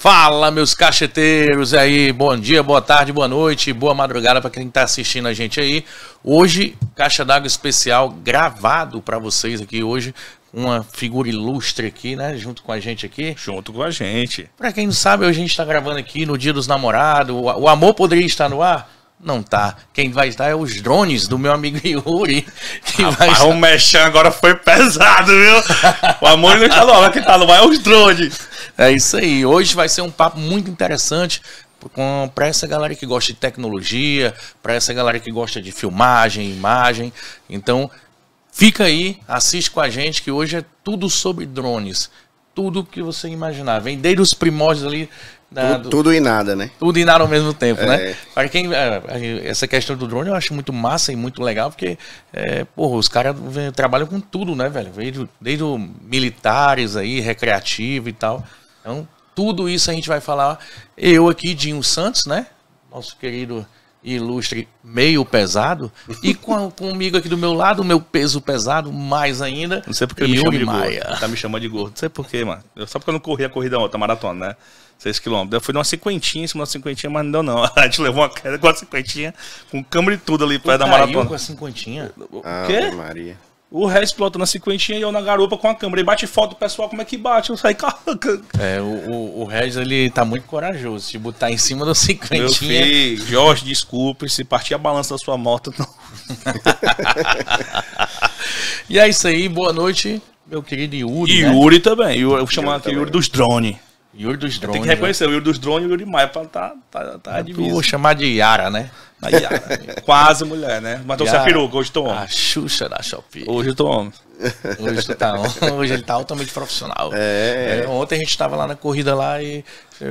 Fala, meus cacheteiros aí, bom dia, boa tarde, boa noite, boa madrugada para quem está assistindo a gente aí. Hoje, caixa d'água especial gravado para vocês aqui hoje, uma figura ilustre aqui, né, junto com a gente aqui. Junto com a gente. Para quem não sabe, hoje a gente está gravando aqui no Dia dos Namorados. O amor poderia estar no ar? Não tá. Quem vai estar é os drones do meu amigo Yuri. Que Rapaz, vai o Mechan agora foi pesado, viu? o amor não está no ar, quem tá no ar é os drones. É isso aí. Hoje vai ser um papo muito interessante para essa galera que gosta de tecnologia, para essa galera que gosta de filmagem, imagem. Então, fica aí, assiste com a gente que hoje é tudo sobre drones. Tudo que você imaginar. Vem desde os primórdios ali da, tudo, do... tudo, e nada, né? Tudo e nada ao mesmo tempo, né? é. né? Para quem. É, essa questão do drone eu acho muito massa e muito legal, porque, é, porra, os caras trabalham com tudo, né, velho? Desde, desde militares aí, recreativo e tal. Então, tudo isso a gente vai falar. Eu aqui, Dinho Santos, né? Nosso querido ilustre meio pesado. E com, comigo aqui do meu lado, meu peso pesado, mais ainda. Não sei porque me chama de Maia. gordo. Tá me chamando de gordo. Não sei porquê, mano. só porque eu não corri a corrida outra maratona, né? 6 quilômetros Eu fui dar uma cinquentinha em cima da cinquentinha, mas não deu não. A gente levou uma queda com a cinquentinha, com câmera e tudo ali perto da maratona. com a cinquentinha? O quê? Maria. O resto pilotando na cinquentinha e eu na garupa com a câmera. E bate foto do pessoal, como é que bate? Eu saí, caraca. É, o, o, o Regis, ele tá muito corajoso. Se botar em cima da cinquentinha. Meu filho, Jorge, desculpe, se partir a balança da sua moto, não. e é isso aí, boa noite, meu querido Yuri. E né? Yuri também. Eu vou chamar aqui Yuri dos drones. Yuri dos drones. Tem que né? reconhecer o Yuri dos drones e o Yuri Maia pra tá, tá, tá divisa. Vou chamar de Yara, né? A Yara. quase mulher, né? Mas você é peruca, hoje tô homem. A Xuxa da Shopee. Hoje eu tô homem. Hoje tu tá Hoje ele tá altamente profissional. É, é. é. Ontem a gente tava lá na corrida lá e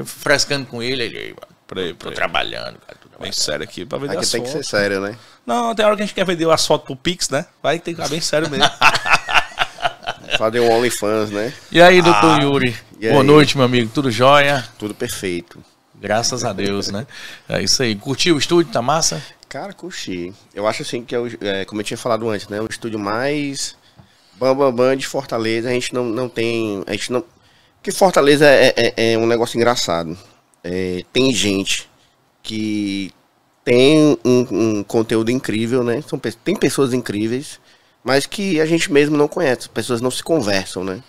frescando com ele, ele. Peraí, tô trabalhando, cara. Tô trabalhando. Bem sério aqui, pra vender aqui as tem tem que ser sério, né? Não, tem hora que a gente quer vender o asfalto pro Pix, né? Vai tem que ficar bem sério mesmo. Fazer um OnlyFans, né? E aí, doutor ah, Yuri? Boa aí? noite, meu amigo. Tudo jóia? Tudo perfeito. Graças a Deus, né? É isso aí. Curtiu o estúdio, tá massa? Cara, curti. Eu acho assim que, é, o, é, como eu tinha falado antes, né? O estúdio mais bambambam bam, bam de Fortaleza. A gente não, não tem... A gente não... Porque Fortaleza é, é, é um negócio engraçado. É, tem gente que tem um, um conteúdo incrível, né? São, tem pessoas incríveis mas que a gente mesmo não conhece, as pessoas não se conversam, né?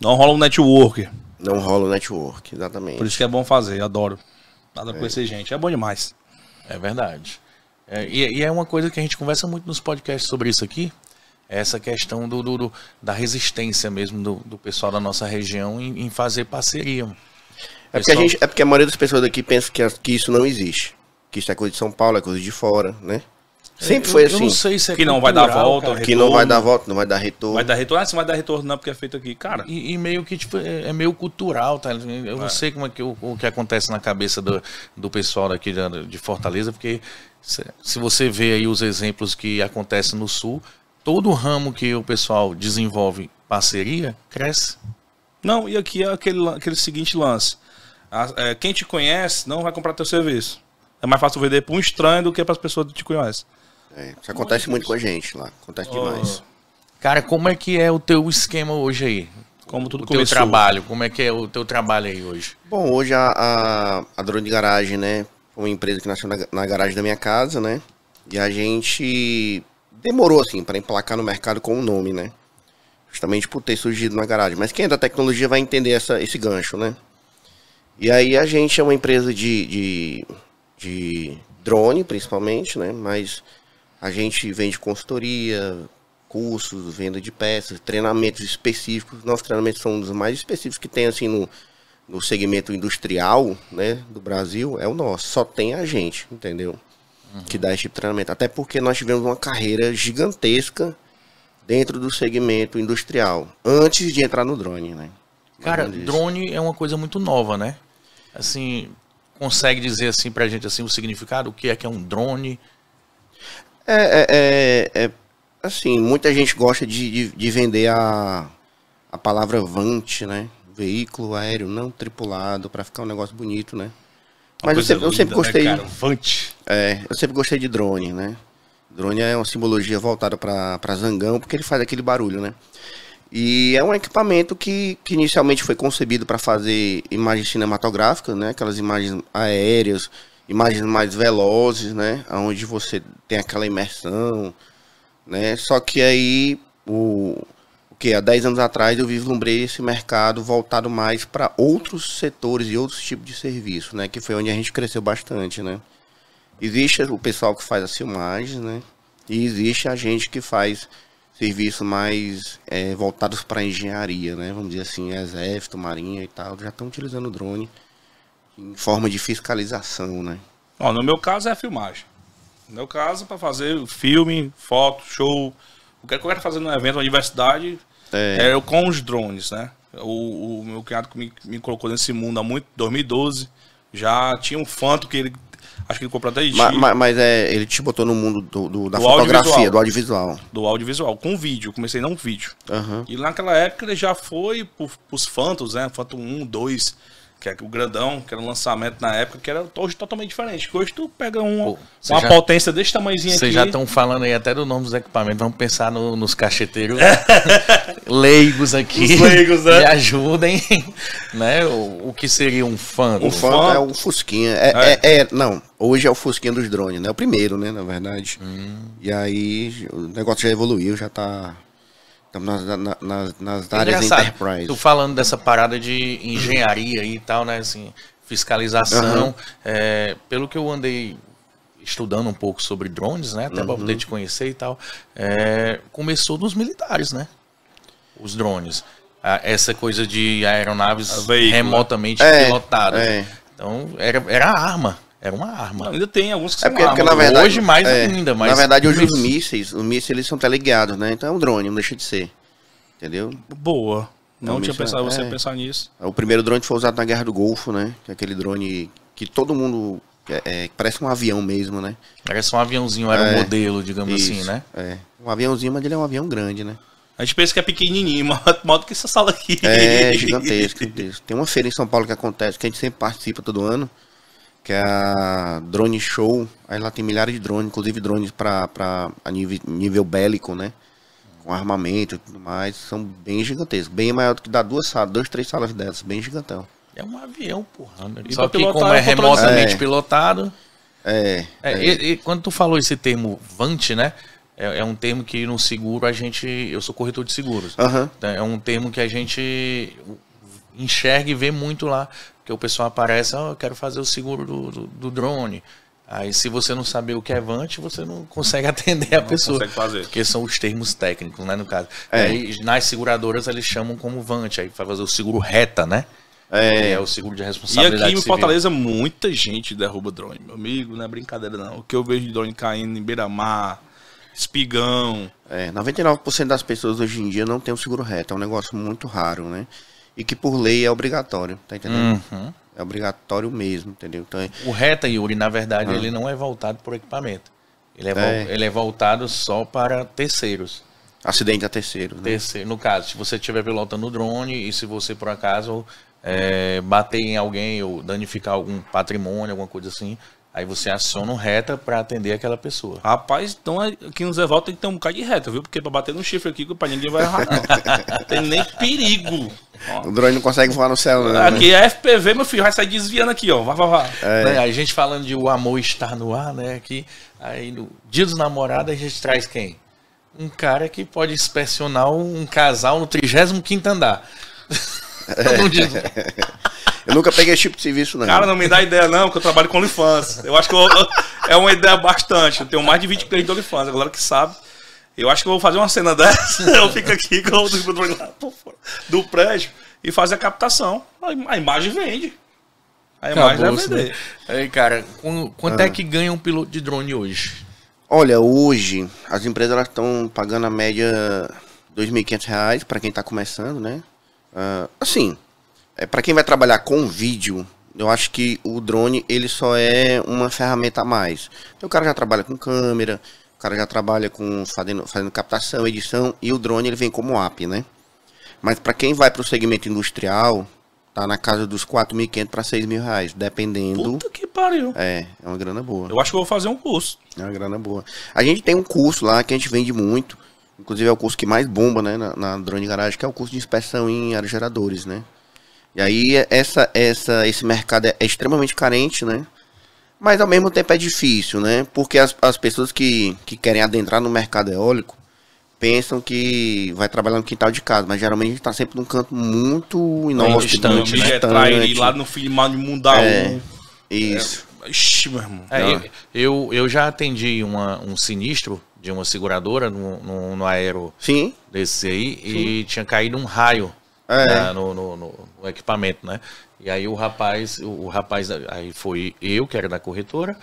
Não rola um network. Não rola um network, exatamente. Por isso que é bom fazer, adoro. Nada é. conhecer gente, é bom demais. É verdade. É, e, e, é uma coisa que a gente conversa muito nos podcasts sobre isso aqui, é essa questão do, do, do da resistência mesmo do, do, pessoal da nossa região em, em fazer parceria. É porque, a gente, é porque a maioria das pessoas daqui pensa que, que isso não existe. Que isso é coisa de São Paulo, é coisa de fora, né? Sempre eu, foi assim. Eu não sei se é que cultural, não vai dar volta. Cara, que não vai dar volta, não vai dar retorno. Vai dar retorno? Ah, você vai dar retorno não, porque é feito aqui, cara. E, e meio que, tipo, é, é meio cultural, tá? Eu é. não sei como é que o, o, que acontece na cabeça do, do pessoal daqui de, Fortaleza, porque se, se você vê aí os exemplos que acontecem no Sul, todo ramo que o pessoal desenvolve parceria, cresce. Não, e aqui é aquele, aquele seguinte lance. A, ah, é, quem te conhece não vai comprar teu serviço. É mais fácil vender para um estranho do que para as pessoas que te conhecem. É, isso acontece muito, com a gente lá. Acontece oh. demais. Cara, como é que é o teu esquema hoje aí? Como tudo o começou. teu trabalho, como é que é o teu trabalho aí hoje? Bom, hoje a, a, a Drone de Garagem, né? Uma empresa que nasceu na, na garagem da minha casa, né? E a gente demorou, assim, para emplacar no mercado com o um nome, né? Justamente por ter surgido na garagem. Mas quem é da tecnologia vai entender essa, esse gancho, né? E aí a gente é uma empresa de, de, de drone, principalmente, né? Mas a gente vende consultoria, cursos, venda de peças, treinamentos específicos. Nossos treinamentos são um dos mais específicos que tem assim no, no segmento industrial, né, do Brasil, é o nosso. Só tem a gente, entendeu? Uhum. Que dá esse tipo de treinamento. Até porque nós tivemos uma carreira gigantesca dentro do segmento industrial, antes de entrar no drone, né? Cara, drone é uma coisa muito nova, né? Assim, consegue dizer assim pra gente assim o significado, o que é que é um drone? É, é, é, é, assim, muita gente gosta de, de, de vender a, a palavra vante, né? Veículo aéreo não tripulado para ficar um negócio bonito, né? Mas eu sempre, linda, eu né, sempre, gostei. Né, vante. É, eu sempre gostei de drone, né? Drone é uma simbologia voltada para zangão, porque ele faz aquele barulho, né? E é um equipamento que, que inicialmente foi concebido para fazer imagens cinematográficas, né? Aquelas imagens aéreas, imagens mais velozes, né? Onde você tem aquela imersão, né? Só que aí, o, o que há 10 anos atrás eu vislumbrei esse mercado voltado mais para outros setores e outros tipos de serviço, né? Que foi onde a gente cresceu bastante, né? Existe o pessoal que faz as filmagens, né? E existe a gente que faz serviços mais é, voltados para engenharia, né? Vamos dizer assim, exército, marinha e tal, já estão utilizando drone em forma de fiscalização, né? Ó, no meu caso é a filmagem. No meu caso, para fazer filme, foto, show, o que é eu quero fazer um evento, uma diversidade, é. é com os drones, né? O, o meu cunhado que me, me, colocou nesse mundo há muito, 2012, já tinha um fanto que ele, acho que ele comprou até de mas, mas, mas, é, ele te botou no mundo do, do da do fotografia, audiovisual, do audiovisual. Do audiovisual, com vídeo, comecei não vídeo. Uhum. E naquela época ele já foi pro, pros fantos, né? Fanto 1, 2 que é o grandão, que era o lançamento na época, que era hoje totalmente diferente. hoje tu pega um Pô, uma já, potência desse tamanhozinho aqui. Vocês já estão falando aí até do nome dos equipamentos, vamos pensar no, nos cacheteiros leigos aqui. Os leigos, né? Me ajudem, né? O, o que seria um fã? Um fã é o Fusquinha. É, é, é. é, não, hoje é o Fusquinha dos drones, né? O primeiro, né, na verdade. Hum. E aí o negócio já evoluiu, já tá Estamos então, nas, nas, nas é áreas enterprise. Tu falando dessa parada de engenharia e tal, né? Assim, fiscalização. Uhum. É, pelo que eu andei estudando um pouco sobre drones, né? Até uhum. para poder te conhecer e tal. É, começou dos militares, né? Os drones. essa coisa de aeronaves né? remotamente é, pilotadas. É. Então, era, era arma. Era uma arma. Não, ainda tem alguns que é são é porque, na verdade, hoje mais é, ainda, mas... Na verdade, hoje os mísseis, os mísseis eles são interligados, né? Então é um drone, não deixa de ser. Entendeu? Boa. Não então, tinha pensado é, você pensar nisso. É, o primeiro drone foi usado na Guerra do Golfo, né? aquele drone que todo mundo... É, é, parece um avião mesmo, né? Parece um aviãozinho, era um modelo, digamos assim, isso, assim, né? É. Um aviãozinho, mas ele é um avião grande, né? A gente pensa que é pequenininho, mas modo que essa sala aqui. É, gigantesco. Tem uma feira em São Paulo que acontece, que a gente sempre participa todo ano que é a Drone Show. Aí lá tem milhares de drones, inclusive drones para a nível, nível bélico, né? Com armamento e tudo mais. São bem gigantescos. Bem maior do que dá duas salas, duas, três salas dessas. Bem gigantão. É um avião, porra. E Só que como é remotamente é. pilotado. É. é, é. E, e, quando tu falou esse termo vante, né? É, é um termo que no seguro a gente. Eu sou corretor de seguros. Então, é um termo que a gente enxerga e vê muito lá. Porque o pessoal aparece, oh, eu quero fazer o seguro do, do, do drone. Aí, se você não saber o que é Vant, você não consegue atender a não pessoa. Consegue fazer. Porque são os termos técnicos, né, no caso. É. Aí, nas seguradoras, eles chamam como Vant, aí para fazer o seguro reta, né? É. é o seguro de responsabilidade. E aqui em civil. Fortaleza, muita gente derruba drone, meu amigo, não é brincadeira, não. O que eu vejo de drone caindo em beira-mar, espigão. É, 99% das pessoas hoje em dia não tem o seguro reto, é um negócio muito raro, né? e que por lei é obrigatório, tá entendendo? Uhum. É obrigatório mesmo, entendeu? Então, o reta Yuri, na verdade, ah. ele não é voltado por equipamento. Ele é, é. ele é voltado só para terceiros. Acidente a terceiro, né? Terceiro, no caso, se você estiver pilotando o drone e se você por acaso é, bater em alguém ou danificar algum patrimônio, alguma coisa assim, Aí você aciona um reta para atender aquela pessoa. Rapaz, então é, aqui no Zé Val tem que ter um bocado de reta, viu? Porque para bater no chifre aqui, para ninguém vai errar, não. tem nem perigo. Ó. O drone não consegue voar no céu, né? Aqui é FPV, meu filho, vai sair desviando aqui, ó. Vá, vá, vá. É. Né, a gente falando de o amor estar no ar, né? Aqui, aí no dia dos namorados a gente traz quem? Um cara que pode inspecionar um casal no 35 andar. Eu nunca peguei esse tipo de serviço, não. Cara, não me dá ideia, não, que eu trabalho com OnlyFans. Eu acho que eu, é uma ideia bastante. Eu tenho mais de 20 clientes do OnlyFans, a galera que sabe. Eu acho que eu vou fazer uma cena dessa. Eu fico aqui com outro do prédio e fazer a captação. A imagem vende. A imagem Acabou, vai né? vender. Aí, cara, quanto é ah. é que ganha um piloto de drone hoje? Olha, hoje as empresas estão pagando a média R$ 2.500 para quem está começando, né? Uh, assim, é, para quem vai trabalhar com vídeo, eu acho que o drone ele só é uma ferramenta a mais. Então, o cara já trabalha com câmera, o cara já trabalha com fazendo, fazendo captação, edição e o drone ele vem como app, né? Mas para quem vai para o segmento industrial, tá na casa dos 4.500 para 6.000 reais, dependendo. Puta que pariu. É, é uma grana boa. Eu acho que eu vou fazer um curso. É uma grana boa. A gente tem um curso lá que a gente vende muito Inclusive é o curso que mais bomba, né, na, na Drone garagem que é o curso de inspeção em aerogeradores, né? E aí é, essa, essa, esse mercado é, é extremamente carente, né? Mas ao mesmo tempo é difícil, né? Porque as, as pessoas que, que querem adentrar no mercado eólico pensam que vai trabalhar no quintal de casa, mas geralmente está sempre num canto muito inóspito, distante, né? distante. Ir lá no fim de é, Isso. É, ixi, meu irmão. É, ah. eu, eu já atendi uma, um sinistro de uma seguradora no, no, no aero Sim. desse aí Sim. e tinha caído um raio é. né, no, no, no, equipamento, né? E aí o rapaz, o, o, rapaz, aí foi eu que era da corretora,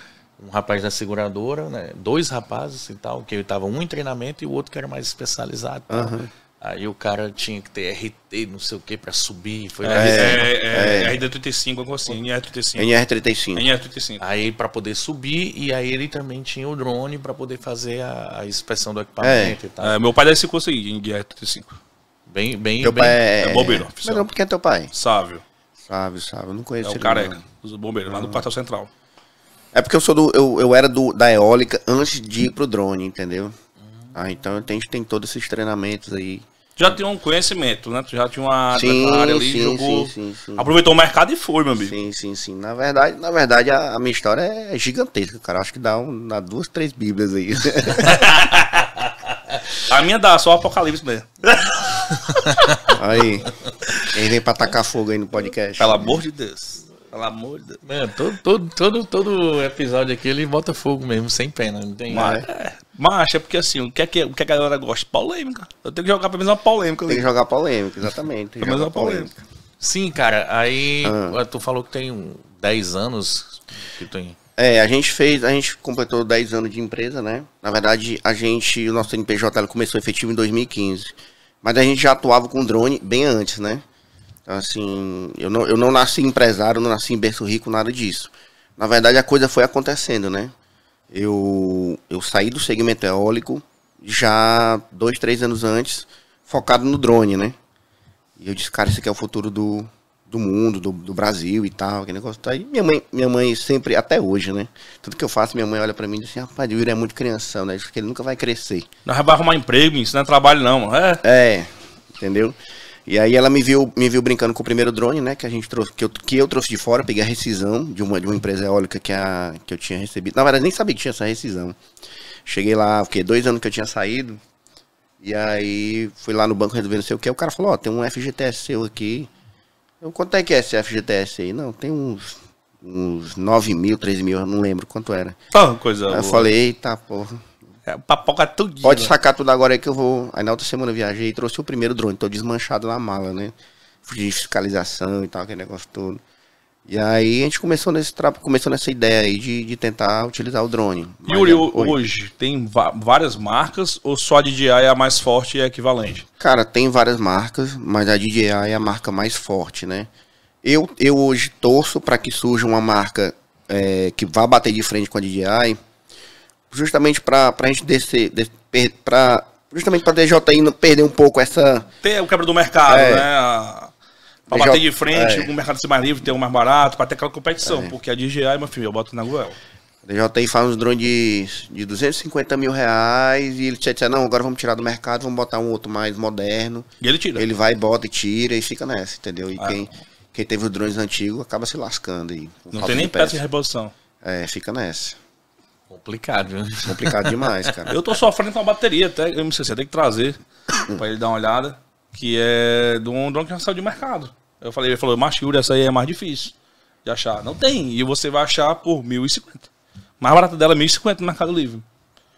um rapaz da seguradora, né? Dois rapazes e tal, que ele estava um em treinamento e o outro que era mais especializado. Uhum. Aí o cara tinha que ter RT, não sei o que, pra subir. Foi é, é, é, é, RD35, algo assim, NR35. NR35. NR35. Aí pra poder subir, e aí ele também tinha o drone pra poder fazer a, a inspeção do equipamento é. e tal. É, meu pai dá esse curso aí, em NR35. Bem, bem, teu bem. Pai é, é bombeiro. Oficial. Mas não, porque é teu pai? Sávio. Sávio, Sávio. Eu não conheço é ele. É o careca, os bombeiros, lá no quartel central. É porque eu sou do. Eu, eu era do, da eólica antes de ir pro drone, entendeu? Ah, então gente tem todos esses treinamentos aí. Já tinha um conhecimento, né? Tu já tinha uma, sim, área ali, sim, jogou, sim, sim, aproveitou o mercado e foi, meu amigo. Sim, sim, sim. Na verdade, na verdade a, a minha história é gigantesca, cara. Acho que dá, um, dá duas, três bíblias aí. a minha dá só o Apocalipse mesmo. aí, quem vem pra tacar fogo aí no podcast? Pelo amor de Deus. Pelo amor de Deus. É, Mano, todo, todo, todo, todo episódio aqui ele bota fogo mesmo, sem pena. Não tem Mas, é, mas é porque assim, o que, é que, o é que a galera gosta? Polêmica. Eu tenho que jogar pelo menos uma polêmica. Ali. Tem que jogar polêmica, exatamente. Pelo menos uma polêmica. polêmica. Sim, cara. Aí ah. tu falou que tem 10 anos que tu Tem... É, a gente fez, a gente completou 10 anos de empresa, né? Na verdade, a gente, o nosso NPJ começou efetivo em 2015. Mas a gente já atuava com drone bem antes, né? Assim, eu não, eu não nasci empresário, não nasci em berço rico, nada disso. Na verdade, a coisa foi acontecendo, né? Eu, eu saí do segmento eólico já dois, três anos antes, focado no drone, né? E eu disse, cara, isso aqui é o futuro do, do mundo, do, do Brasil e tal, aquele negócio tá aí. Minha mãe, minha mãe sempre, até hoje, né? Tudo que eu faço, minha mãe olha pra mim e diz assim, rapaz, o Yuri é muito crianção, né? Diz que ele nunca vai crescer. Não vai arrumar emprego, isso não é trabalho não, é? É, entendeu? E aí ela me viu, me viu brincando com o primeiro drone, né? Que a gente trouxe, que eu, que eu trouxe de fora, peguei a rescisão de uma, de uma empresa eólica que, a, que eu tinha recebido. Na verdade, nem sabia que tinha essa rescisão. Cheguei lá, porque dois anos que eu tinha saído. E aí fui lá no banco resolver não sei o que. O cara falou, ó, oh, tem um FGTS seu aqui. Eu, quanto é que é esse FGTS aí? Não, tem uns. Uns 9 mil, 3 mil, eu não lembro quanto era. Ah, coisa. Aí eu falei, eita porra. É, papoca tudo. Pode né? sacar tudo agora aí que eu vou. Aí na outra semana eu viajei e trouxe o primeiro drone. Tô desmanchado na mala, né? De fiscalização e tal, aquele negócio todo. E aí a gente começou nesse trapo, começou nessa ideia aí de, de tentar utilizar o drone. Yuri, hoje, é hoje tem várias marcas ou só a DJI é a mais forte e é equivalente? Cara, tem várias marcas, mas a DJI é a marca mais forte, né? Eu, eu hoje torço para que surja uma marca é, que vá bater de frente com a DJI, justamente para a gente descer, des, pra, justamente para a DJI perder um pouco essa... Ter o quebra do mercado, é, né? Para bater de frente, é. o mercado ser mais livre, ter um mais barato, para ter aquela competição, é. porque a DJI, meu filho, eu boto na Google. A DJI faz uns drones de, de 250 mil reais e ele disse, não, agora vamos tirar do mercado, vamos botar um outro mais moderno. E ele tira. Ele vai, bota e tira e fica nessa, entendeu? E é. quem, quem teve os drones antigos acaba se lascando. E, não tem nem peça de reposição. É, fica nessa. Complicado, viu? Complicado demais, cara. eu tô sofrendo com a bateria até, eu me sei, tem que trazer pra ele dar uma olhada, que é de um drone que já saiu de mercado. Eu falei, ele falou, Machura, essa aí é mais difícil de achar. Não tem, e você vai achar por 1050. Mais barata dela é 1050 no Mercado Livre.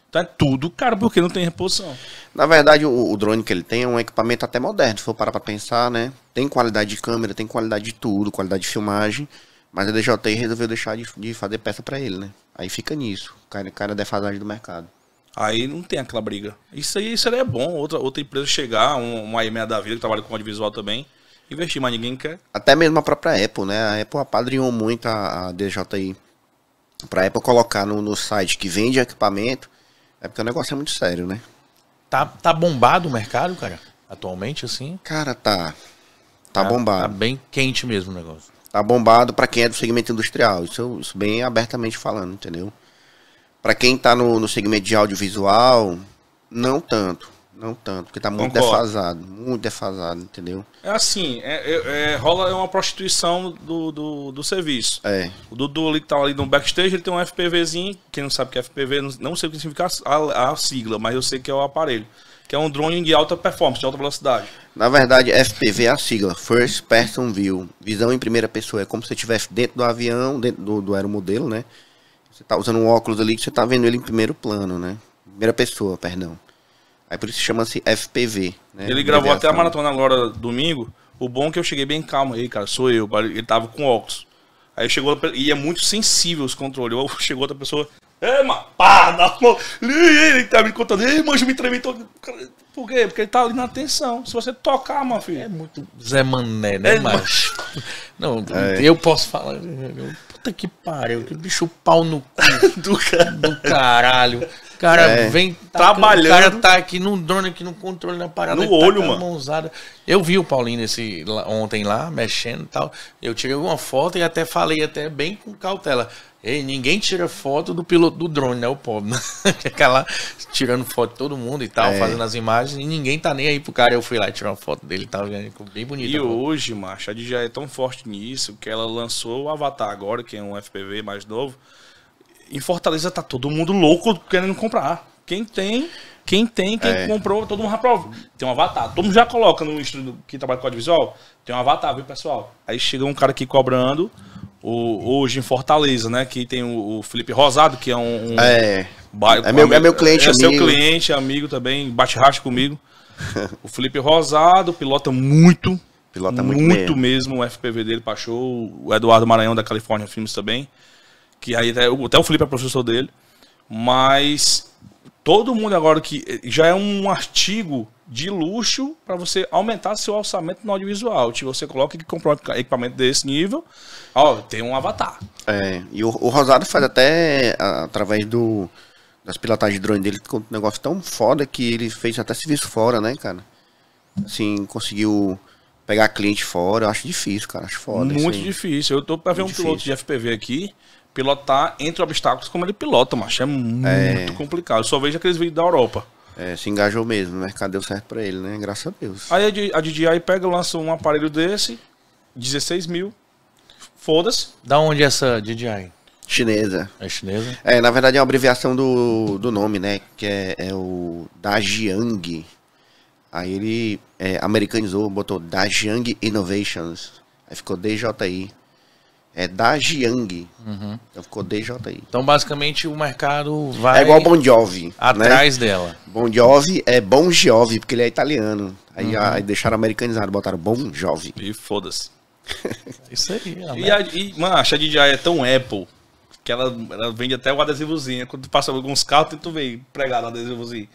Então é tudo caro porque não tem reposição. Na verdade, o, o, drone que ele tem é um equipamento até moderno, se for parar pra pensar, né? Tem qualidade de câmera, tem qualidade de tudo, qualidade de filmagem. Mas a DJI resolveu deixar de, de fazer peça para ele, né? Aí fica nisso, cara, cara defasagem do mercado. Aí não tem aquela briga. Isso aí, isso aí é bom. Outra, outra empresa chegar, uma e meia da vida que trabalha com audiovisual também, investir, mas ninguém quer. Até mesmo a própria Apple, né? A Apple apadrinhou muito a, a DJI. Pra Apple colocar no, no site que vende equipamento, é porque o negócio é muito sério, né? Tá, tá bombado o mercado, cara? Atualmente, assim? Cara, tá. Tá, tá bombado. Tá bem quente mesmo o negócio tá bombado para quem é do segmento industrial. Isso, isso bem abertamente falando, entendeu? Para quem tá no, no, segmento de audiovisual, não tanto. Não tanto, porque tá muito Concordo. defasado. Muito defasado, entendeu? É assim, é, é, é rola uma prostituição do, do, do, serviço. É. O Dudu ali que tá ali no backstage, ele tem um FPVzinho. Quem não sabe o que é FPV, não, não sei o que significa a, a sigla, mas eu sei que é o aparelho que é um drone de alta performance, de alta velocidade. Na verdade, FPV é a sigla, First Person View. Visão em primeira pessoa. É como se você estivesse dentro do avião, dentro do, do aeromodelo, né? Você tá usando um óculos ali que você tá vendo ele em primeiro plano, né? Primeira pessoa, perdão. Aí por isso chama-se FPV. Né? Ele gravou até a maratona agora domingo. O bom é que eu cheguei bem calmo aí, cara. Sou eu. Ele tava com óculos. Aí chegou e é muito sensível os controles. Chegou outra pessoa, é uma pá, na mão. Ele tá me contando, ei, manjo, me tremei todo. Por quê? Porque ele tá ali na atenção. Se você tocar, meu filho. É muito Zé Mané, né, é, macho? Não, é. eu posso falar. Puta que pariu, que bicho pau no cu do, do caralho cara é. vem tá, trabalhando. O cara tá aqui num drone, aqui no controle da parada. No tá olho, tá mano. Eu vi o Paulinho esse, ontem lá, mexendo e tal. Eu tirei uma foto e até falei, até bem com cautela. Ei, ninguém tira foto do piloto do drone, né? O pobre, né? Fica lá tirando foto de todo mundo e tal, é. fazendo as imagens, e ninguém tá nem aí pro cara. Eu fui lá tirar uma foto dele tá e tal, bem bonito. E hoje, macho, a DJ é tão forte nisso que ela lançou o Avatar agora, que é um FPV mais novo em Fortaleza tá todo mundo louco querendo comprar. Quem tem, quem tem, quem é. comprou, todo mundo aprova. Tem um avatar. Todo mundo já coloca no estudo que trabalha com audiovisual, tem um avatar, viu, pessoal? Aí chega um cara aqui cobrando, o, hoje em Fortaleza, né? Que tem o, o Felipe Rosado, que é um. um é. Bairro, é, meu, amigo, é meu cliente, é amigo. seu cliente, amigo também, bate racha comigo. o Felipe Rosado pilota muito. Pilota muito, muito mesmo. mesmo. O FPV dele baixou. O Eduardo Maranhão da Califórnia Filmes também que aí até, até o Felipe é professor dele, mas todo mundo agora que já é um artigo de luxo para você aumentar seu orçamento no audiovisual. Tipo, você coloca e compra um equipamento desse nível, ó, tem um avatar. É, e o, o Rosado faz até através do das pilotagens de drone dele, um negócio tão foda que ele fez até serviço fora, né, cara? Assim, conseguiu pegar cliente fora, eu acho difícil, cara, acho foda. Muito assim. difícil. Eu tô para ver Muito um difícil. piloto de FPV aqui, pilotar entre obstáculos como ele pilota, macho. É muito é. complicado. Eu só vejo aqueles vídeos da Europa. É, se engajou mesmo, né? o mercado deu certo pra ele, né? Graças a Deus. Aí a DJI pega, lança um aparelho desse, 16 mil. Foda-se. Da onde é essa DJI? Chinesa. É chinesa? É, na verdade é uma abreviação do, do nome, né? Que é, é o Dajiang. Aí ele é, americanizou, botou Dajiang Innovations. Aí ficou DJI. É da Jiang. Uhum. Então ficou DJI. Então, basicamente, o mercado vai. É igual Bon Jovi. Né? Atrás né? dela. Bon Jovi é Bon Jovi, porque ele é italiano. Aí, uhum. aí deixaram americanizado, botaram Bon Jovi. E foda-se. isso aí. e, a, e, mano, a DJI é tão Apple que ela, ela vende até o adesivozinho. Quando tu passa alguns carros, tu vem pregado o adesivozinho.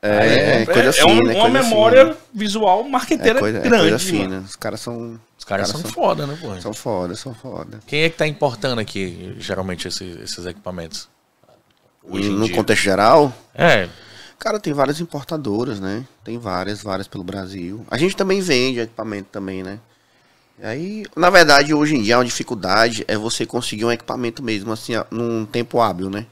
É, é, é, coisa fina. É, assim, um, né? assim. é uma memória fina. visual marqueteira é coisa, grande. É assim, fina. Mano. Né? Os caras são. Os caras, cara são, são, foda, né, pô? São foda, são foda. Quem é que tá importando aqui, geralmente, esses, esses equipamentos? Hoje no contexto geral? É. Cara, tem várias importadoras, né? Tem várias, várias pelo Brasil. A gente também vende equipamento também, né? E aí, na verdade, hoje em dia, a dificuldade é você conseguir um equipamento mesmo, assim, num tempo hábil, né?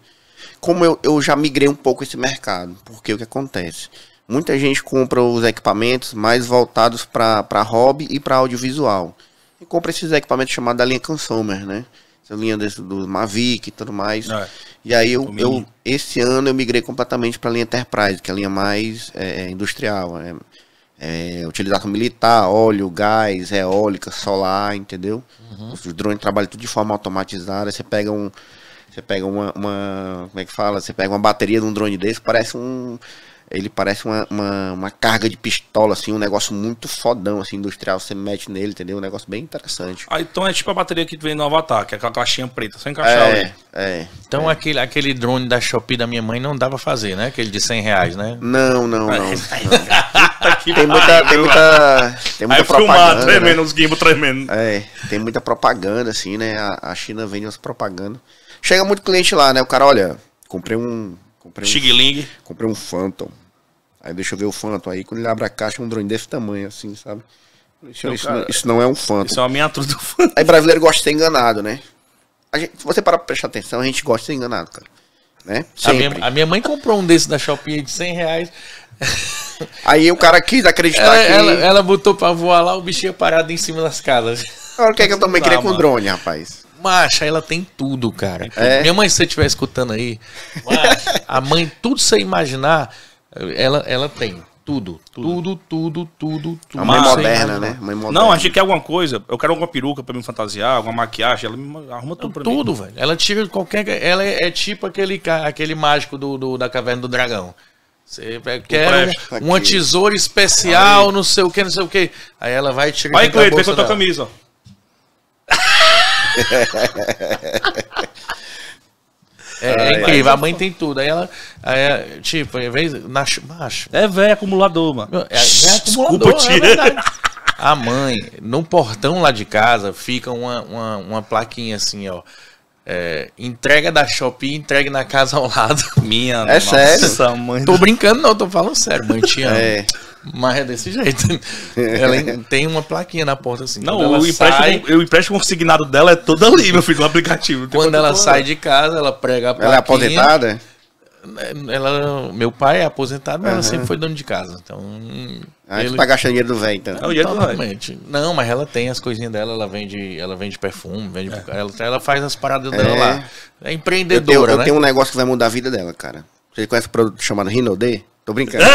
Como eu, eu já migrei um pouco esse mercado, porque o que acontece? Muita gente compra os equipamentos mais voltados para hobby e para audiovisual. E compra esses equipamentos chamados da linha Consumer, né? Essa linha desse, do Mavic e tudo mais. É, e aí, eu, eu, esse ano, eu migrei completamente para a linha Enterprise, que é a linha mais é, é industrial. Né? É, é utilização militar, óleo, gás, eólica, solar, entendeu? Uhum. Os drones trabalham tudo de forma automatizada. Você pega um, você pega uma, uma, Como é que fala? Você pega uma bateria de um drone desse, parece um. Ele parece uma, uma, uma, carga de pistola, assim, um negócio muito fodão, assim, industrial. Você mete nele, entendeu? Um negócio bem interessante. Ah, então é tipo a bateria que vem no Avatar, que é aquela caixinha preta, sem encaixar é, ali. É. Então é. Aquele, aquele drone da Shopee da minha mãe não dava pra fazer, né? Aquele de 100 reais, né? Não, não, não. É, tem muita. Tem muita, tem muita Aí propaganda. Né? tremendo, né? os tremendo. É, tem muita propaganda, assim, né? A, a China vende umas propagandas. Chega muito cliente lá, né? O cara, olha, comprei um. Comprei um, Xigling. Comprei um Phantom. Aí deixa eu ver o Phantom. Aí quando ele abre a caixa, um drone desse tamanho, assim, sabe? Então, isso, isso, cara, não, isso não, é um Phantom. Isso é uma miniatura do Phantom. Aí brasileiro gosta de ser enganado, né? Gente, se você parar pra prestar atenção, a gente gosta de ser enganado, cara. Né? A minha, a, minha, mãe comprou um desse da Shopee de 100 reais. Aí o cara quis acreditar ela, que. Ela, ela botou pra voar lá, o bichinho parado em cima das casas. Olha o que, é que eu também queria com drone, rapaz. Macho, ela tem tudo, cara. É. Minha mãe, se você estiver escutando aí, a mãe, tudo você imaginar, ela, ela tem. Tudo, tudo, tudo, tudo, tudo. Né? A mãe moderna, né? Mãe moderna. Não, a gente quer é alguma coisa. Eu quero alguma peruca para me fantasiar, alguma maquiagem. Ela me arruma tudo pra tudo, mim. Tudo, velho. Ela tira qualquer. Ela é, é tipo aquele, aquele mágico do, do da Caverna do Dragão. Você é, quer um, uma tesoura especial, Aí. não sei o que, não sei o que. Aí ela vai tirar. Vai, Cleiton, vem com a tua camisa. É, é incrível, a mãe tem tudo. Aí ela, aí, tipo, às vezes, macho. É velho acumulador, mano. É, é velho acumulador, Desculpa, é tia. é A mãe, no portão lá de casa, fica uma, uma, uma plaquinha assim, ó. É, entrega da Shopee, entregue na casa ao lado. Minha, é nossa, sério? Mãe. Tô brincando, não, tô falando sério, mãe, te amo. É. Mas é desse jeito. Ela tem uma plaquinha na porta assim. Não, o empréstimo, sai... o empréstimo consignado dela é todo ali, meu filho, no aplicativo. Quando ela sai de casa, ela prega a plaquinha. Ela é aposentada? Ela, meu pai é aposentado, mas uhum. ela sempre foi dono de casa. Então. Ah, gente ele... pagar dinheiro do velho, então. É Não, mas ela tem as coisinhas dela, ela vende, ela vende perfume, vende é. ela, ela faz as paradas é. dela lá. É empreendedora. Eu tenho, eu né? tenho um negócio que vai mudar a vida dela, cara. Você conhece um produto chamado Rinode? Tô brincando.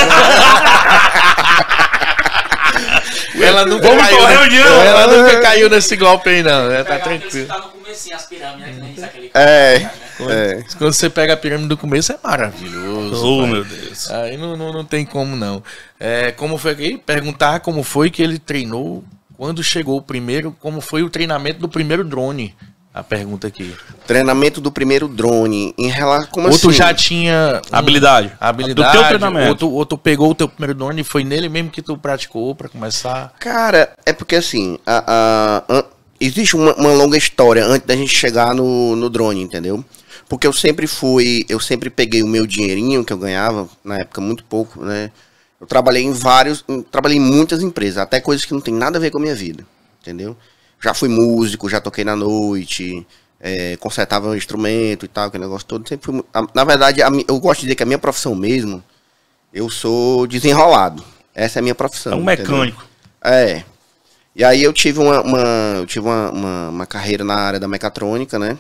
ela não Vamos caiu, né? reunião. Ela nunca caiu nesse golpe aí, não. É, tá ela tá tranquila. Né, é, é. Quando, é. quando você pega a pirâmide do começo é maravilhoso. Oh, meu Deus. Aí não, não, não tem como não. É, como foi aqui? Perguntar como foi que ele treinou, quando chegou o primeiro, como foi o treinamento do primeiro drone a pergunta aqui. Treinamento do primeiro drone. Em relação. Como outro assim? já tinha. Um, habilidade. Habilidade. Do teu treinamento. Outro, outro pegou o teu primeiro drone e foi nele mesmo que tu praticou para começar. Cara, é porque assim. A, a, a, existe uma, uma, longa história antes da gente chegar no, no drone, entendeu? Porque eu sempre fui. Eu sempre peguei o meu dinheirinho que eu ganhava, na época muito pouco, né? Eu trabalhei em vários. Trabalhei em muitas empresas, até coisas que não tem nada a ver com a minha vida, entendeu? já fui músico, já toquei na noite, é, consertava um instrumento e tal, aquele negócio todo. Sempre fui, na verdade, a, eu gosto de dizer que a minha profissão mesmo, eu sou desenrolado. Essa é a minha profissão. É um mecânico. Entendeu? É. E aí eu tive uma, uma eu tive uma, uma, uma, carreira na área da mecatrônica, né?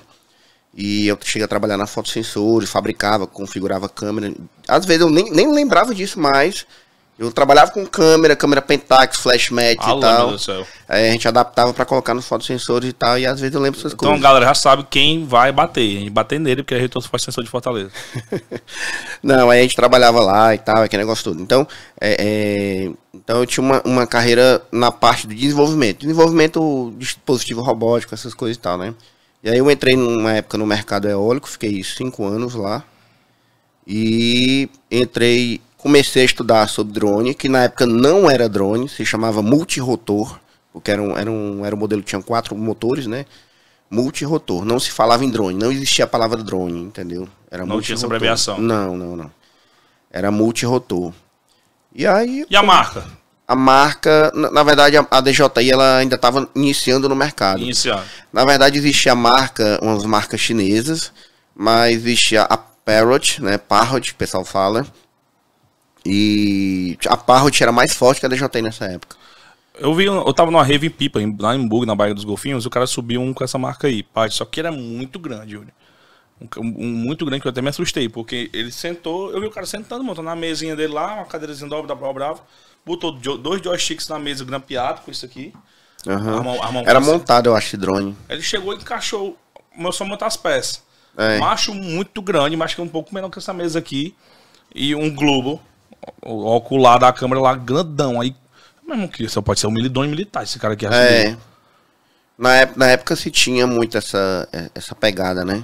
E eu cheguei a trabalhar na fotossensores, fabricava, configurava câmera. Às vezes eu nem, nem lembrava disso mais. Eu trabalhava com câmera, câmera Pentax, flashmat e tal. Meu Deus do céu. É, a gente adaptava para colocar nos fotossensores e tal, e às vezes eu lembro essas então, coisas. Então, galera, já sabe quem vai bater. A gente bater nele, porque a gente faz sensor de Fortaleza. Não, aí a gente trabalhava lá e tal, aquele negócio todo. Então, é, é, então eu tinha uma, uma carreira na parte do desenvolvimento. Desenvolvimento de dispositivo robótico, essas coisas e tal, né? E aí eu entrei numa época no mercado eólico, fiquei cinco anos lá. E entrei comecei a estudar sobre drone, que na época não era drone, se chamava multirotor, porque era um, era um, era um modelo que tinha quatro motores, né? Multirotor. Não se falava em drone, não existia a palavra drone, entendeu? Era não tinha essa abreviação. Não, não, não. Era multirotor. E aí. E a marca? A marca, na, verdade, a, a DJI ela ainda estava iniciando no mercado. Iniciando. Na verdade, existia a marca, umas marcas chinesas, mas existia a Parrot, né? Parrot, o pessoal fala e a Parrot era mais forte que a tem nessa época. Eu vi, eu tava numa rave Pipa, lá em Bug, na Baía dos Golfinhos, o cara subiu um com essa marca aí, pai, só que era muito grande, Júnior. Um, um, muito grande que eu até me assustei, porque ele sentou, eu vi o cara sentando, montando na mesinha dele lá, uma cadeirazinha dobra da Brau Bravo, botou dois joysticks na mesa grampeado com isso aqui. Uhum. A mão, a mão era montado, eu acho, drone. Ele chegou e encaixou, começou a montar as peças. É. Macho muito grande, mas que é um pouco menor que essa mesa aqui, e um globo o ocular lá da câmera lá, grandão. Aí, mesmo que isso pode ser um milidão militar, esse cara aqui. É. é. Assim na, época, na época se tinha muito essa, é, essa pegada, né?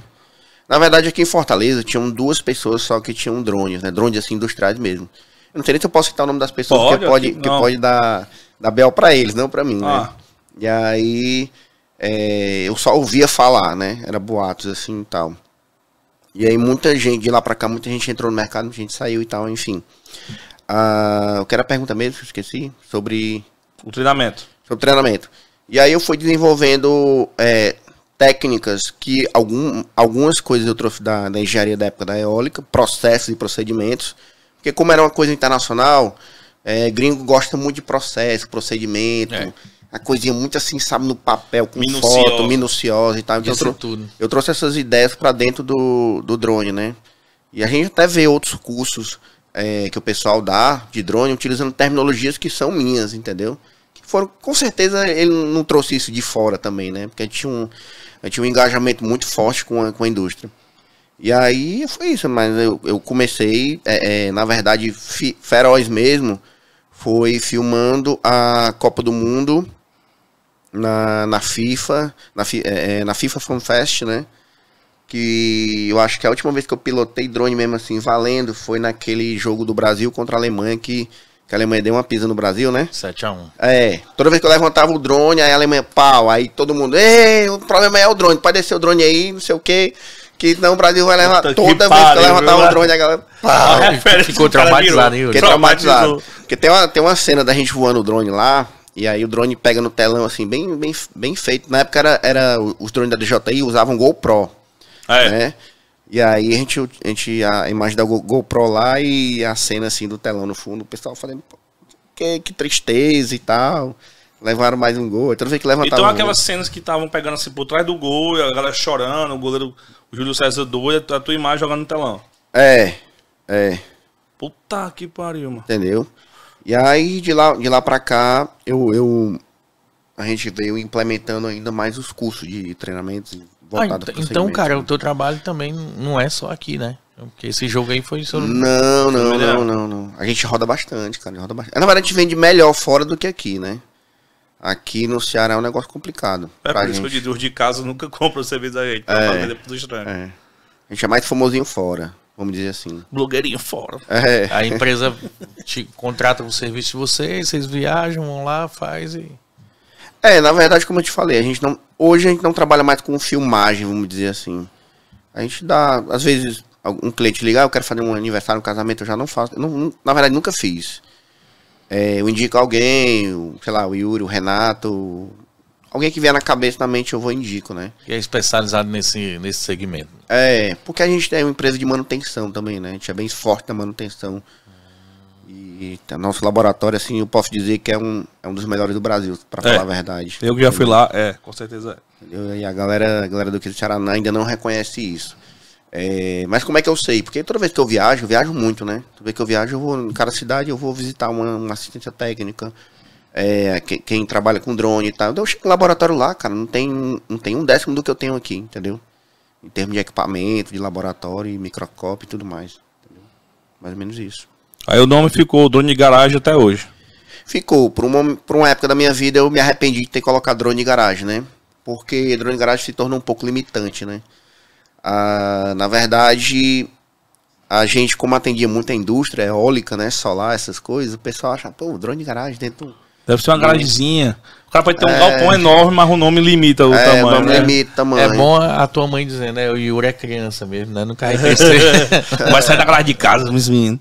Na verdade, aqui em Fortaleza, tinham duas pessoas só que tinham drones, né? Drones assim, industriais mesmo. Eu não sei nem se eu posso citar o nome das pessoas, pode, que pode, que pode dar, dar bel pra eles, não pra mim, né? ah. né? E aí, é, eu só ouvia falar, né? Era boatos assim e tal. E aí muita gente, de lá pra cá, muita gente entrou no mercado, muita gente saiu e tal, enfim. Ah, eu quero a pergunta mesmo, esqueci, sobre... O treinamento. Sobre treinamento. E aí eu fui desenvolvendo é, técnicas que algum, algumas coisas eu trouxe da, da engenharia da época da eólica, processos e procedimentos. Porque como era uma coisa internacional, é, gringo gosta muito de processo, procedimento... É a coisinha muito assim, sabe, no papel, com foto, minuciosa e tal. Então, eu, é trou tudo. eu trouxe essas ideias para dentro do, do drone, né? E a gente até vê outros cursos é, que o pessoal dá de drone utilizando terminologias que são minhas, entendeu? Que foram, com certeza ele não trouxe isso de fora também, né? Porque tinha um, tinha um engajamento muito forte com a, com a indústria. E aí foi isso, mas eu, eu comecei, é, é, na verdade, feroz mesmo, foi filmando a Copa do Mundo na, na FIFA, na, é, é, na FIFA né? Que eu acho que é a última vez que eu pilotei drone mesmo assim, valendo, foi naquele jogo do Brasil contra a Alemanha que, que a Alemanha deu uma pisa no Brasil, né? 7x1. É. Toda vez que eu levantava o drone, aí a Alemanha, pau, aí todo mundo, ei, o problema é o drone, pode descer o drone aí, não sei o quê. Que não, o Brasil vai levar. toda que vez pare, que eu levantar o drone, a galera. Pau, ah, ficou traumatizado, hein? Fiquei traumatizado. Porque tem uma, tem uma cena da gente voando o drone lá e aí o drone pega no telão, assim, bem, bem, bem feito. Na época era, era os drones da DJI usavam GoPro. Ah, é. Né? E aí a gente, a gente, a imagem da GoPro lá e a cena assim do telão no fundo, o pessoal falando, que, que tristeza e tal. Levaram mais um gol, então vez que levantaram. Então aquelas um cenas que estavam pegando assim por trás do gol, a galera chorando, o goleiro, o Júlio César doido, a tua imagem jogando no telão. É, é. Puta que pariu, mano. Entendeu? E aí de lá, de lá para cá, eu, eu a gente veio implementando ainda mais os cursos de treinamentos voltados ah, então, então, cara, né? o teu trabalho também não é só aqui, né? Porque esse jogo aí foi Não, não, não, não, não. A gente roda bastante, cara. Roda bastante. Na verdade, a gente vende melhor fora do que aqui, né? Aqui no Ceará é um negócio complicado. É por gente. isso que os de casa nunca compram o serviço da gente. É, é. A gente é mais famosinho fora. Vamos dizer assim. Blogueirinho fora. É. A empresa te contrata um serviço de vocês, vocês viajam, vão lá, faz e. É, na verdade, como eu te falei, a gente não. Hoje a gente não trabalha mais com filmagem, vamos dizer assim. A gente dá. Às vezes, um cliente liga ah, eu quero fazer um aniversário, um casamento, eu já não faço. Não, na verdade, nunca fiz. É, eu indico alguém, sei lá, o Yuri, o Renato, Alguém que vier na cabeça, na mente, eu vou indico, né? Que é especializado nesse, nesse segmento. É, porque a gente é uma empresa de manutenção também, né? A gente é bem forte na manutenção. E tá nosso laboratório, assim, eu posso dizer que é um, é um dos melhores do Brasil, para é, falar a verdade. Eu que já fui lá, é, com certeza. é. E a galera, a galera do Quito Paraná ainda não reconhece isso. É, mas como é que eu sei? Porque toda vez que eu viajo, eu viajo muito, né? Toda vez que eu viajo, eu vou em cada cidade, eu vou visitar uma, uma assistência técnica, é, quem, quem, trabalha com drone e tal. Eu chego no laboratório lá, cara, não tem, não tem um décimo do que eu tenho aqui, entendeu? Em termos de equipamento, de laboratório, microscópio e tudo mais. Entendeu? Mais ou menos isso. Aí o nome ficou o drone de garagem até hoje. Ficou. Por uma, por uma época da minha vida eu me arrependi de ter colocado drone de garagem, né? Porque drone de garagem se torna um pouco limitante, né? Ah, na verdade, a gente, como atendia muita indústria eólica, né? Solar, essas coisas, o pessoal acha, pô, drone de garagem dentro Deve ser uma gradezinha. O cara pode ter um é. galpão enorme, mas o nome limita o é, tamanho. O nome né? limita o tamanho. É bom a tua mãe dizendo, né? O Yuri é criança mesmo, né? Nunca cai vai sair da grade de casa, os meninos.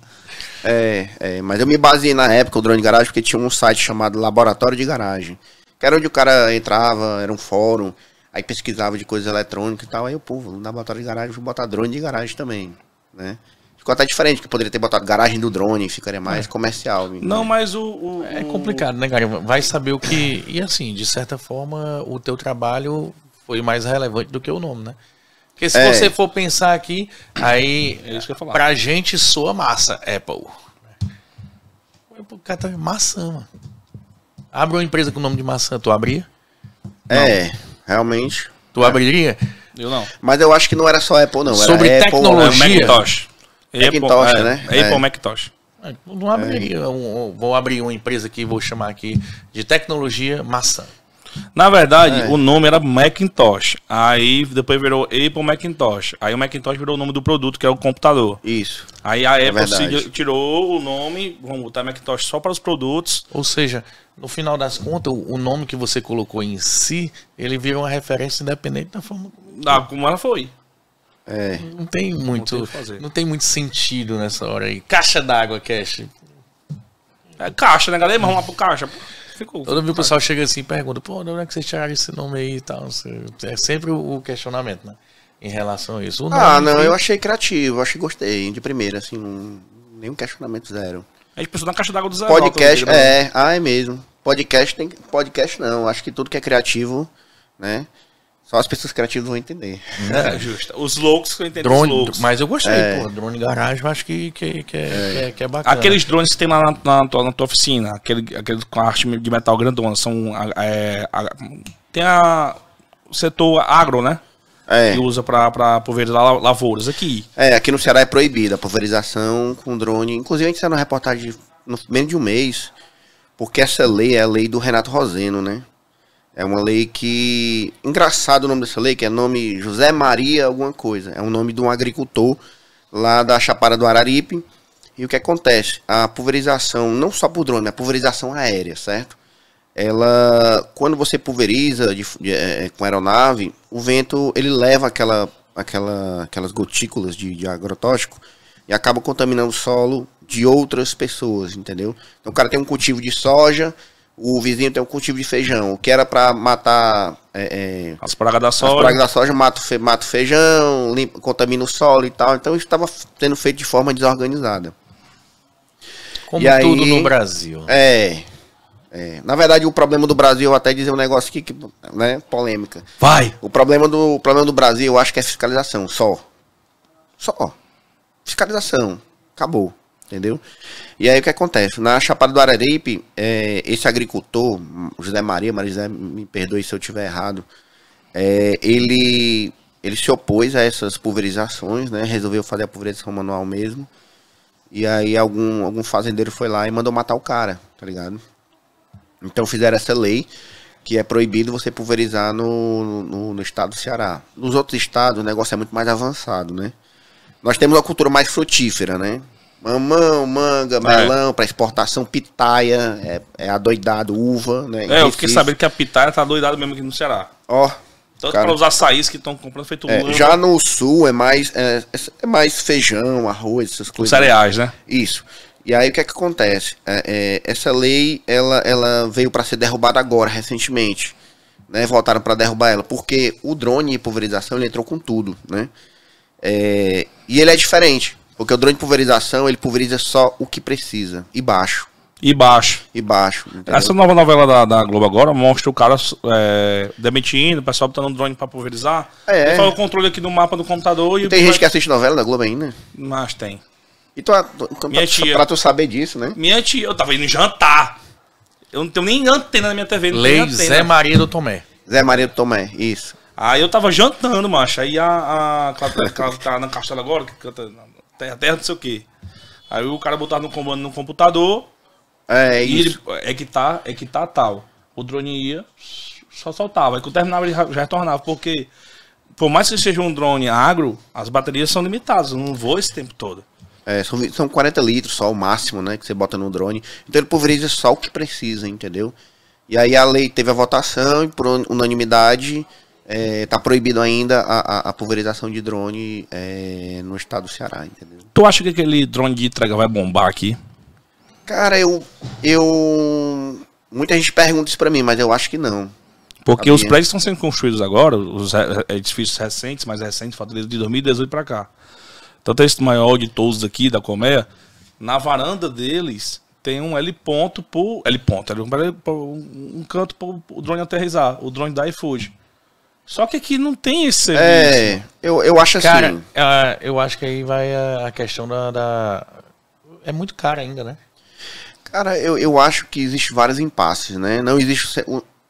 É, é, mas eu me baseei na época, o drone de garagem, porque tinha um site chamado Laboratório de Garagem. Que era onde o cara entrava, era um fórum, aí pesquisava de coisas eletrônicas e tal. Aí o povo, no laboratório de garagem, vou botar drone de garagem também, né? Ficou até diferente, que poderia ter botado garagem do drone, ficaria mais é. comercial. Não, mas o, o, É complicado, né, cara? Vai saber o que. E assim, de certa forma, o teu trabalho foi mais relevante do que o nome, né? Porque se é. você for pensar aqui, aí. É isso que eu falar. Pra gente soa massa, Apple. O cara tá maçã, mano. Abre uma empresa com o nome de maçã, tu abria? É, não. É, realmente. Tu abriria? Eu não. Mas eu acho que não era só Apple, não. Sobre era Apple, tecnologia. É Apple, Apple, Macintosh, é, né? Apple é. Macintosh. Não É. Um, vou abrir uma empresa aqui, vou chamar aqui de tecnologia maçã. Na verdade, é. o nome era Macintosh. Aí depois virou Apple Macintosh. Aí o Macintosh virou o nome do produto, que é o computador. Isso. Aí a é Apple se, tirou o nome, vamos botar Macintosh só para os produtos. Ou seja, no final das contas, o nome que você colocou em si, ele virou uma referência independente da forma. Da, como ela foi. É. Não tem muito, não tem, não tem muito sentido nessa hora aí. Caixa d'água, cash. É caixa, né, galera? vamos lá pro caixa. Ficou. Todo o pessoal chega assim e pergunta, pô, de onde é que vocês tiraram esse nome aí e tal? É sempre o questionamento, né? Em relação a isso. ah, não, eu achei criativo, achei gostei, de primeira, assim, um, nenhum questionamento zero. A gente pensou na caixa d'água do zero. Podcast, né? é, ah, é mesmo. Podcast tem. Podcast não, acho que tudo que é criativo, né? Só as pessoas criativas vão entender. É, é justo. Os loucos que eu entendo drone, os loucos. Mas eu gostei, é. pô. Drone garagem, eu acho que, que, que, é, é. é. que é bacana. Aqueles drones que tem lá na, na, na, tua, na tua, oficina, aquele, aquele com a arte de metal grandona, são. É, a, tem a, o setor agro, né? É. Que usa pra, pra pulverizar lavouras aqui. É, aqui no Ceará é proibida a pulverização com drone. Inclusive, a gente saiu na reportagem no menos de um mês, porque essa lei é a lei do Renato Roseno, né? É uma lei que. Engraçado o nome dessa lei, que é nome José Maria alguma coisa. É o nome de um agricultor lá da Chapada do Araripe. E o que acontece? A pulverização, não só por drone, a pulverização aérea, certo? Ela, quando você pulveriza de, de, eh, eh, com aeronave, o vento ele leva aquela, aquela, aquelas gotículas de, de agrotóxico e acaba contaminando o solo de outras pessoas, entendeu? Então o cara tem um cultivo de soja, o vizinho tem um cultivo de feijão. O que era para matar é, é, as pragas da soja. As pragas da soja mata, fe, mata feijão, limpa, contamina o solo e tal. Então isso estava sendo feito de forma desorganizada. Como e tudo aí, no Brasil. É, é, Na verdade, o problema do Brasil, até dizer um negócio aqui, que, né, polêmica. Vai! O problema do, o problema do Brasil, eu acho que é fiscalização, só. Só. Fiscalização. Acabou. Entendeu? E aí o que acontece? Na Chapada do Araripe, é, esse agricultor, José Maria, mas José, me perdoe se eu estiver errado, é, ele, ele se opôs a essas pulverizações, né? Resolveu fazer a pulverização manual mesmo. E aí algum, algum fazendeiro foi lá e mandou matar o cara, tá ligado? Então fizeram essa lei que é proibido você pulverizar no, no, no, estado do Ceará. Nos outros estados o negócio é muito mais avançado, né? Nós temos uma cultura mais frutífera, né? Mamão, manga, é. melão, é. para exportação, pitaia, é, é adoidado, uva, né? É, eu fiquei sabendo que a pitaia tá doidada mesmo aqui no Ceará. Ó. Oh, Tanto para usar saís que estão comprando feito é, Já no sul é mais, é, é, é mais feijão, arroz, essas coisas. Os cereais, né? Isso. E aí o que é que acontece? É, é essa lei, ela, ela veio para ser derrubada agora, recentemente. Né? Voltaram para derrubar ela, porque o drone e pulverização, ele entrou com tudo, né? e ele é diferente porque o drone de pulverização, ele pulveriza só o que precisa. E baixo. E baixo. E baixo. Entendeu? Essa nova novela da, da, Globo agora mostra o cara é, demitindo, o pessoal botando um drone pra pulverizar. É. Ele o controle aqui do mapa do computador. E, e tem gente vai... que assiste novela da Globo ainda? Mas tem. E tu, tu, minha pra, tia, pra tu saber disso, né? Minha tia, eu tava indo jantar. Eu não tenho nem antena na minha TV. Lei Zé Maria do Tomé. Zé Maria do Tomé, isso. Aí eu tava jantando, macho. Aí a, a, a, a, a, a, a, a, agora, que canta Terra, terra, não sei o quê. Aí o cara botava no comando no computador. É, é isso. Ele, é que tá, é que tá tal. O drone ia, só soltava. Aí quando terminava, ele já retornava. Porque, por mais que seja um drone agro, as baterias são limitadas. Não voa esse tempo todo. É, são, são 40 litros só o máximo, né? Que você bota no drone. Então ele pulveriza só o que precisa, entendeu? E aí a lei teve a votação e por unanimidade está é, tá proibido ainda a, a, a, pulverização de drone é, no estado do Ceará, entendeu? Tu acha que aquele drone de entrega vai bombar aqui? Cara, eu. eu muita gente pergunta isso para mim, mas eu acho que não. Porque os prédios estão sendo construídos agora, os edifícios recentes, mais recentes, Fortaleza de 2018 para cá. Tanto esse maior de todos aqui, da Colmeia, na varanda deles tem um L ponto por. L ponto, um canto para o drone aterrizar, o drone da iFood. Só que aqui não tem esse é, serviço. É, eu, eu acho assim. Cara, ah, eu acho que aí vai a questão da, da. É muito caro ainda, né? Cara, eu, eu acho que existe vários impasses, né? Não existe.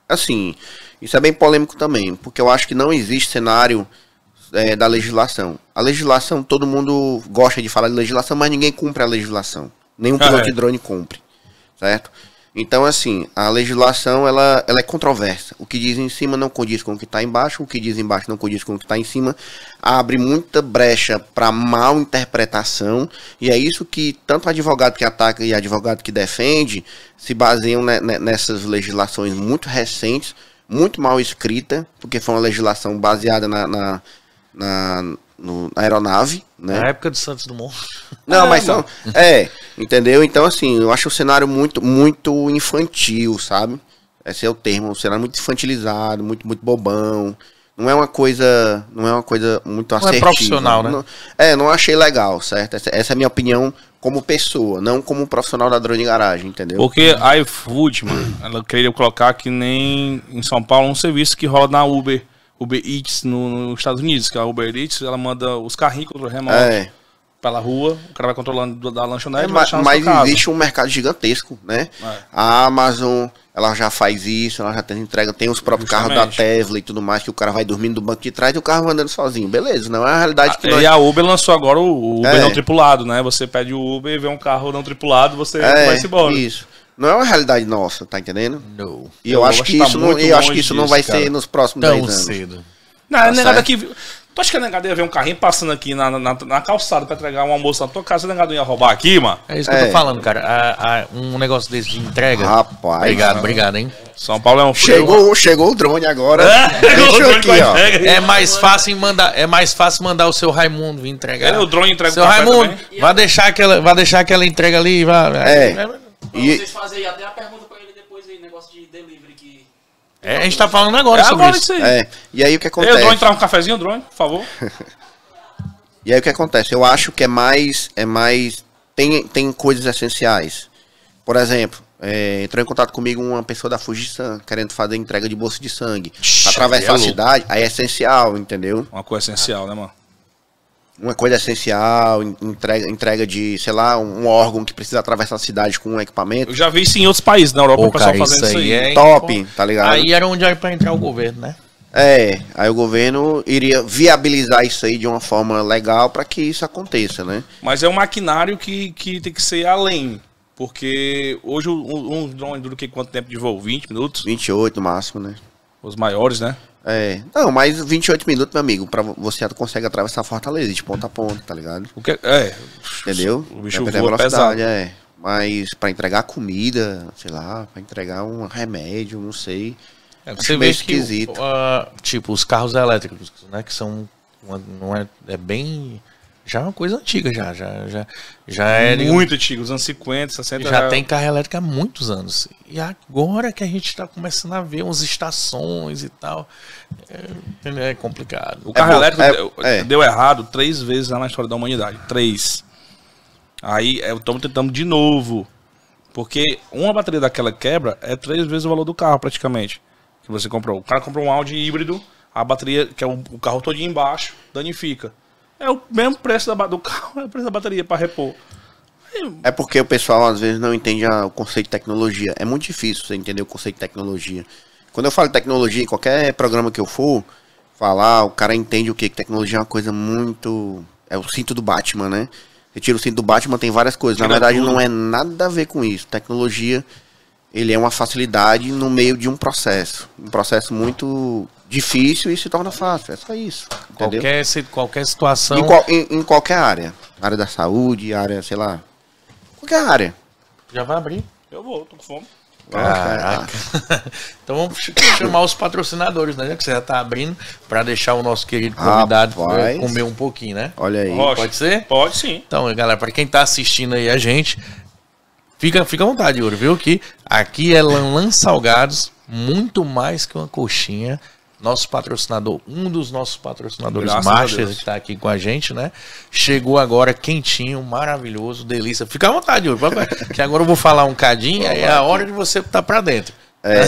Assim, isso é bem polêmico também, porque eu acho que não existe cenário é, da legislação. A legislação, todo mundo gosta de falar de legislação, mas ninguém cumpre a legislação. Nenhum ah, piloto ah, é. de drone cumpre, certo? Então, assim, a legislação ela, ela é controversa. O que diz em cima não condiz com o que está embaixo, o que diz embaixo não condiz com o que está em cima. Abre muita brecha para mal interpretação, e é isso que tanto advogado que ataca e advogado que defende se baseiam nessas legislações muito recentes, muito mal escrita, porque foi uma legislação baseada na, na, na, no, na aeronave, né? Na época do Santos Dumont. Não, mas são. É, entendeu? Então, assim, eu acho o cenário muito, muito infantil, sabe? Esse é o termo, um cenário muito infantilizado, muito, muito bobão. Não é uma coisa, não é uma coisa muito não é assertiva. É profissional, né? Não, é, não achei legal, certo? Essa, essa, é a minha opinião como pessoa, não como profissional da drone garagem, entendeu? Porque a iFood, mano, ela queria colocar que nem em São Paulo um serviço que roda na Uber Uber Eats no, nos Estados Unidos, que a Uber Eats ela manda os carrinhos contra o remoto. É pela rua, o cara vai controlando da lanchonete. É, mas mas existe um mercado gigantesco, né? É. A Amazon, ela já faz isso, ela já tem entrega, tem os próprios Justamente. carros da Tesla e tudo mais, que o cara vai dormindo do banco de trás e o carro andando sozinho. Beleza, não é a realidade a, ah, que nós... E a Uber lançou agora o Uber é. não tripulado, né? Você pede o Uber e vê um carro não tripulado, você é, vai se embora. Isso. Não é uma realidade nossa, tá entendendo? Não. E eu, tá eu acho, que isso, não, eu acho que isso disso, não vai cara. ser nos próximos Tão 10 anos. cedo. Não, tá negado é aqui. Tu acha que a negada ia ver um carrinho passando aqui na, na, na calçada pra entregar um almoço na tua casa? A negada ia roubar aqui, mano? É isso que é. eu tô é. falando, cara. A, a, um negócio desse de entrega. Rapaz. Obrigado, mano. obrigado, hein? São Paulo é um frio. Chegou, chegou o drone agora. É, aqui, ó. é mais fácil mandar, é mais fácil mandar o seu Raimundo vir entregar. É, o drone entrega Seu Raimundo, vai deixar aquela, vai deixar aquela entrega ali, vai. É. é. Pra e... vocês fazerem até a pergunta pra ele depois aí, negócio de delivery que. É, a gente tá falando agora é sobre agora isso. isso aí. É. E aí o que acontece? Eu vou entrar um cafezinho, drone, por favor. e aí o que acontece? Eu acho que é mais. É mais. Tem, tem coisas essenciais. Por exemplo, é, entrou em contato comigo uma pessoa da Fujisan querendo fazer entrega de bolsa de sangue. Shhh, atravessar é a cidade, aí é essencial, entendeu? Uma coisa essencial, né, mano? uma coisa essencial, entrega, entrega de, sei lá, um órgão que precisa atravessar a cidade com um equipamento. Eu já vi isso em outros países na Europa, Pô, o pessoal cara, fazendo isso aí. É top, em... tá ligado? Aí era onde era pra entrar o governo, né? É, aí o governo iria viabilizar isso aí de uma forma legal para que isso aconteça, né? Mas é um maquinário que, que tem que ser além. Porque hoje um, um drone dura que quanto tempo de voo? 20 minutos? 28 no máximo, né? Os maiores, né? É. Não, mas 28 minutos, meu amigo, pra você consegue atravessar Fortaleza de ponta a ponta, tá ligado? O que, é. é. Entendeu? O bicho é voa pesado. É. Mas pra entregar comida, sei lá, pra entregar um remédio, não sei. É, você vê meio esquisito. Uh, tipo, os carros elétricos, né? Que são. Uma, não é, é bem já é uma coisa antiga, já. Já, já, já é. Muito antigo, os anos 50, 60. Já, já é tem carro elétrico há muitos anos. E agora que a gente está começando a ver umas estações e tal. É, é complicado. O carro é, elétrico é, é, deu, errado três vezes lá na história da humanidade. Três. Aí estamos é, tentando de novo. Porque uma bateria daquela quebra é três vezes o valor do carro, praticamente. Que você comprou. O cara comprou um Audi híbrido, a bateria, que é o, o carro todinho embaixo, danifica. É o mesmo preço do carro, é o preço da bateria para repor. É porque o pessoal às vezes não entende a, o conceito de tecnologia. É muito difícil você entender o conceito de tecnologia. Quando eu falo tecnologia, em qualquer programa que eu for falar, o cara entende o quê? Que tecnologia é uma coisa muito. É o cinto do Batman, né? Você tira o cinto do Batman, tem várias coisas. Tira Na verdade, tudo. não é nada a ver com isso. Tecnologia, ele é uma facilidade no meio de um processo. Um processo muito difícil e se torna fácil. É só isso. Entendeu? Qualquer, qualquer situação. Em, em, em, qualquer área. Área da saúde, área, sei lá. Qualquer área. Já vai abrir. Eu vou, tô com fome. Caraca. Caraca. então vamos chamar os patrocinadores, né? Que você já tá abrindo para deixar o nosso querido convidado Rapaz. comer um pouquinho, né? Olha aí. Rocha. Pode ser? Pode sim. Então, galera, para quem tá assistindo aí a gente, fica, fica à vontade, Yuri, viu? Que aqui é lan Salgados, muito mais que uma coxinha nosso patrocinador, um dos nossos patrocinadores marchas masters que está aqui com a gente, né? Chegou agora quentinho, maravilhoso, delícia. Fica à vontade, hoje, que agora eu vou falar um cadinho, é a hora de você estar tá para dentro. É.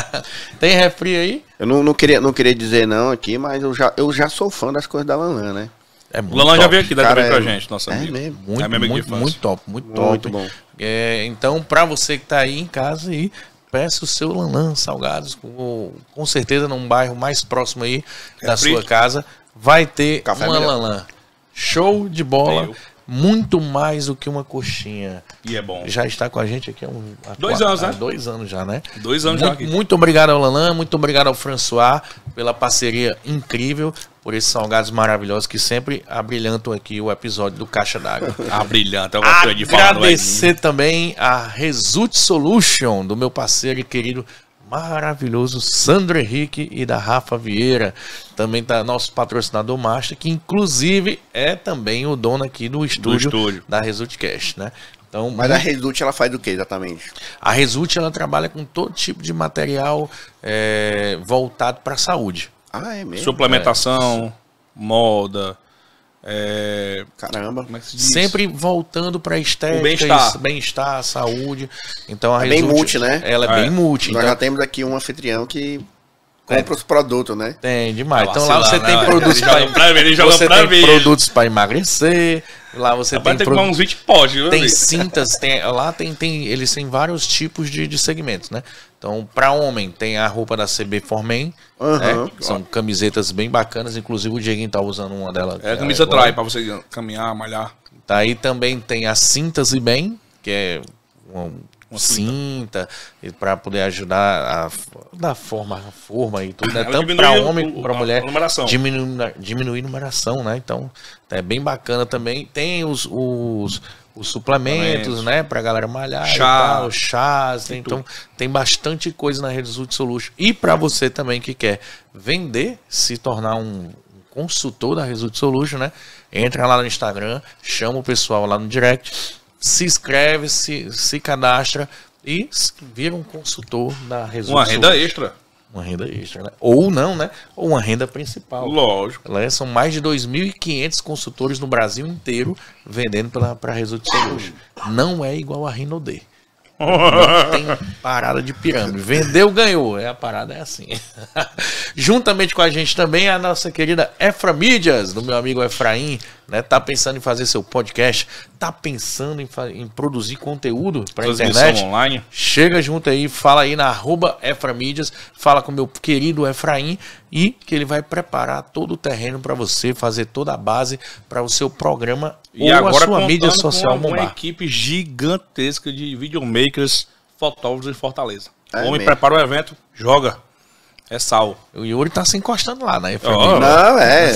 Tem refri aí? Eu não, não, queria, não queria dizer não aqui, mas eu já, eu já sou fã das coisas da Lanlan, né? É muito Lanlan já veio aqui, dá também pra a é gente, nossa é amiga. Mesmo, muito, é muito, muito, top, muito, muito bom. É, então, para você que tá aí em casa e peça o seu Lanlan Salgados, com, com, certeza num bairro mais próximo aí é da frito. sua casa, vai ter Café uma melhor. Lanlan. Show de bola. Muito mais do que uma coxinha. E é bom. Já está com a gente aqui há, um, há dois quatro, anos, né? Dois anos já, né? Dois anos muito, já. Aqui. Muito obrigado ao Lanlan, muito obrigado ao François pela parceria incrível por esses salgados maravilhosos que sempre abrilhantam aqui o episódio do Caixa d'Água. Abrilhanta, eu de falar. Agradecer também a Result Solution, do meu parceiro e querido maravilhoso Sandro Henrique e da Rafa Vieira. Também tá nosso patrocinador Master, que inclusive é também o dono aqui do estúdio, do estúdio. da Resultcast, né? Então, Mas a Result ela faz do que exatamente? A Result ela trabalha com todo tipo de material é, voltado para a saúde. Ah, é mesmo? Suplementação, é. moda. É... Caramba, como é que se diz? Sempre voltando para estética, bem-estar, bem saúde. Então a é bem multi, né? Ela é, é. bem multi. Nós então já temos aqui um anfitrião que compra os produtos, né? Tem demais. Tá então lá você tem não, né, produtos para você tem mim. produtos para emagrecer. Lá você Rapaz, tem, tem pro... uns 20 viu, Tem cintas, tem lá tem, tem eles têm vários tipos de, de segmentos, né? Então, para homem, tem a roupa da CB Formen, uhum. né? São camisetas bem bacanas, inclusive o Dieguinho tá usando uma delas. É, a camisa agora. para você caminhar, malhar. Tá aí também tem a Cintas e Bem, que é uma, uma cinta, cinta para poder ajudar a dar forma, forma e tudo, né? Ela Tanto para homem como para mulher. Numeração. Diminuir, diminuir numeração, né? Então, é bem bacana também. Tem os, os os suplementos, suplementos. né? Pra galera malhar, chá, tal, chás. Né, então, tudo. tem bastante coisa na Rede Sul de Solution. E para você também que quer vender, se tornar um consultor da Result Solution, né? Entra lá no Instagram, chama o pessoal lá no direct, se inscreve, se, se cadastra e vira um consultor da Result Uma Solution. renda extra. Uma renda extra, né? Ou não, né? Ou uma renda principal. Lógico. Ela, é, são mais de 2.500 consultores no Brasil inteiro vendendo para a Result Solutions. Não é igual a Rinode tem parada de pirâmide. Vendeu, ganhou. É a parada é assim. Juntamente com a gente também a nossa querida Efra Mídias, do meu amigo Efraim, né? Tá pensando em fazer seu podcast, tá pensando em, em produzir conteúdo para internet online. Chega junto aí, fala aí na arroba Efra Mídias, fala com meu querido Efraim e que ele vai preparar todo o terreno para você fazer toda a base para o seu programa e agora a sua mídia social com uma, equipe gigantesca de videomakers, fotógrafos em Fortaleza. É o homem mesmo. prepara o evento, joga. É sal. O Yuri tá se encostando lá, né? Oh. Não, é.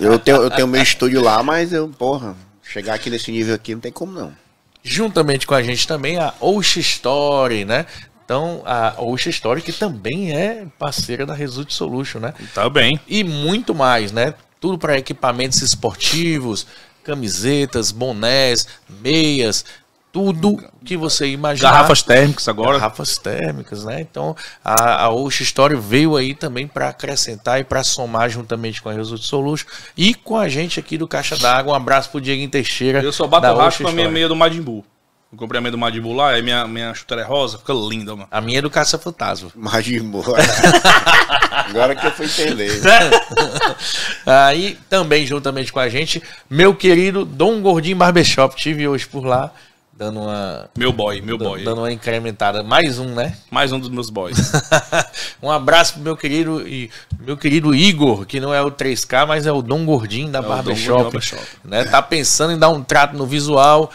Eu tenho, eu tenho meu estúdio lá, mas eu, porra, chegar aqui nesse nível aqui não tem como não. Juntamente com a gente também a Ox Story, né? Então, a Ocean Story, que também é parceira da Result Solution, né? Tá E muito mais, né? Tudo para equipamentos esportivos, camisetas, bonés, meias, tudo que você imaginar. Garrafas térmicas agora. Garrafas térmicas, né? Então a, a Osh Story veio aí também para acrescentar e para somar juntamente com a Result Solution e com a gente aqui do Caixa d'Água. Um abraço pro Diego Teixeira. Eu sou bato o racho com a minha meia do Majimbu. O comprimento do Madibular, aí minha, minha chuteira é rosa, fica linda, mano. A minha é do caça-fantasma. Madibu. Agora que eu fui entender. aí, também, juntamente com a gente, meu querido Dom Gordinho Barbershop. Tive hoje por lá, dando uma... Meu boy, meu boy. Dando uma incrementada. Mais um, né? Mais um dos meus boys. um abraço pro meu querido, meu querido Igor, que não é o 3K, mas é o Dom Gordinho da É Dom Gordinho Barbershop. Barbershop. Né? Tá pensando em dar um trato no visual,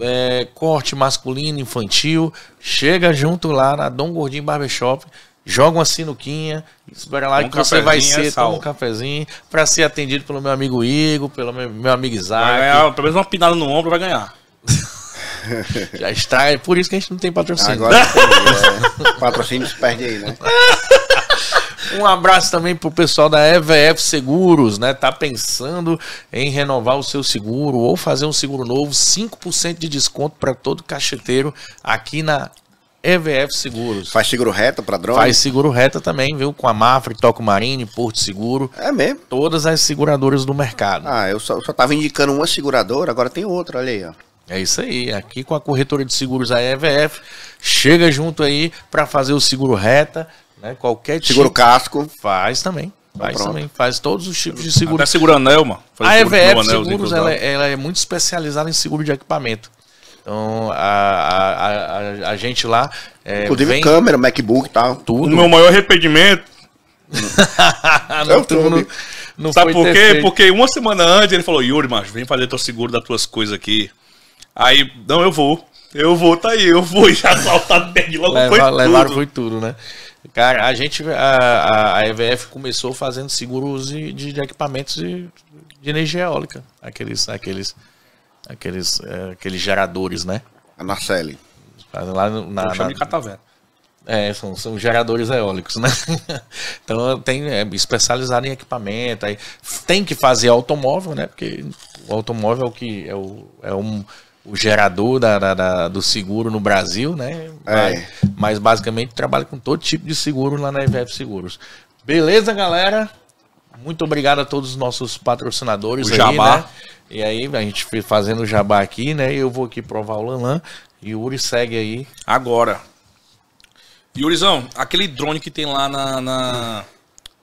é, corte masculino, infantil, chega junto lá na Dom Gordinho Barbershop, joga uma sinuquinha, espera lá um que você vai é ser, toma um cafezinho, para ser atendido pelo meu amigo Igor, pelo meu, meu amigo Isaac. Ganhar, pelo menos uma pinada no ombro vai ganhar. Já está, é por isso que a gente não tem patrocínio. Agora, é, patrocínio se perde aí, né? Um abraço também pro pessoal da EVF Seguros, né? Tá pensando em renovar o seu seguro ou fazer um seguro novo, 5% de desconto para todo cacheteiro aqui na EVF Seguros. Faz seguro reta para drone? Faz seguro reta também, viu? Com a Mafra, Toco Marine, Porto Seguro. É mesmo? Todas as seguradoras do mercado. Ah, eu só, estava só tava indicando uma seguradora, agora tem outra, olha aí, ó. É isso aí, aqui com a corretora de seguros a EVF, chega junto aí para fazer o seguro reta, né? Qualquer tipo. Segura o tipo- casco. Faz também. Então faz Pronto. também, faz todos os tipos de seguro. Até segura anel, mano. a EVF Seguros ela, é, ela, é muito especializada em seguro de equipamento. Então, a, a, a, a gente lá. É, Inclusive vem... câmera, MacBook e tal. Tudo. O meu maior arrependimento. não, eu não, Sabe por quê? Feito. Porque uma semana antes ele falou: Yuri, macho, vem fazer teu seguro das tuas coisas aqui. Aí, não, eu vou. Eu vou, tá aí, eu vou. Já assaltado, perdi logo Leva, foi tudo. Levaram foi tudo, né? Cara, a gente, a, a EVF começou fazendo seguros de, de equipamentos de, de, energia eólica. Aqueles, aqueles, aqueles, é, aqueles geradores, né? A Narcele. Lá na, na de catavento. É, são, são geradores eólicos, né? então tem é, especializado em equipamento, aí tem que fazer automóvel, né? Porque o automóvel é o que é, o, é um o gerador da, da, da, do seguro no Brasil, né? É. Mas, é. mas basicamente trabalha com todo tipo de seguro lá na IVF Seguros. Beleza, galera? Muito obrigado a todos os nossos patrocinadores. O aí, jabá. Né? E aí, a gente fazendo o jabá aqui, né? Eu vou aqui provar o Lanlan. E o Uri segue aí. Agora. Yurizão, aquele drone que tem lá na, na,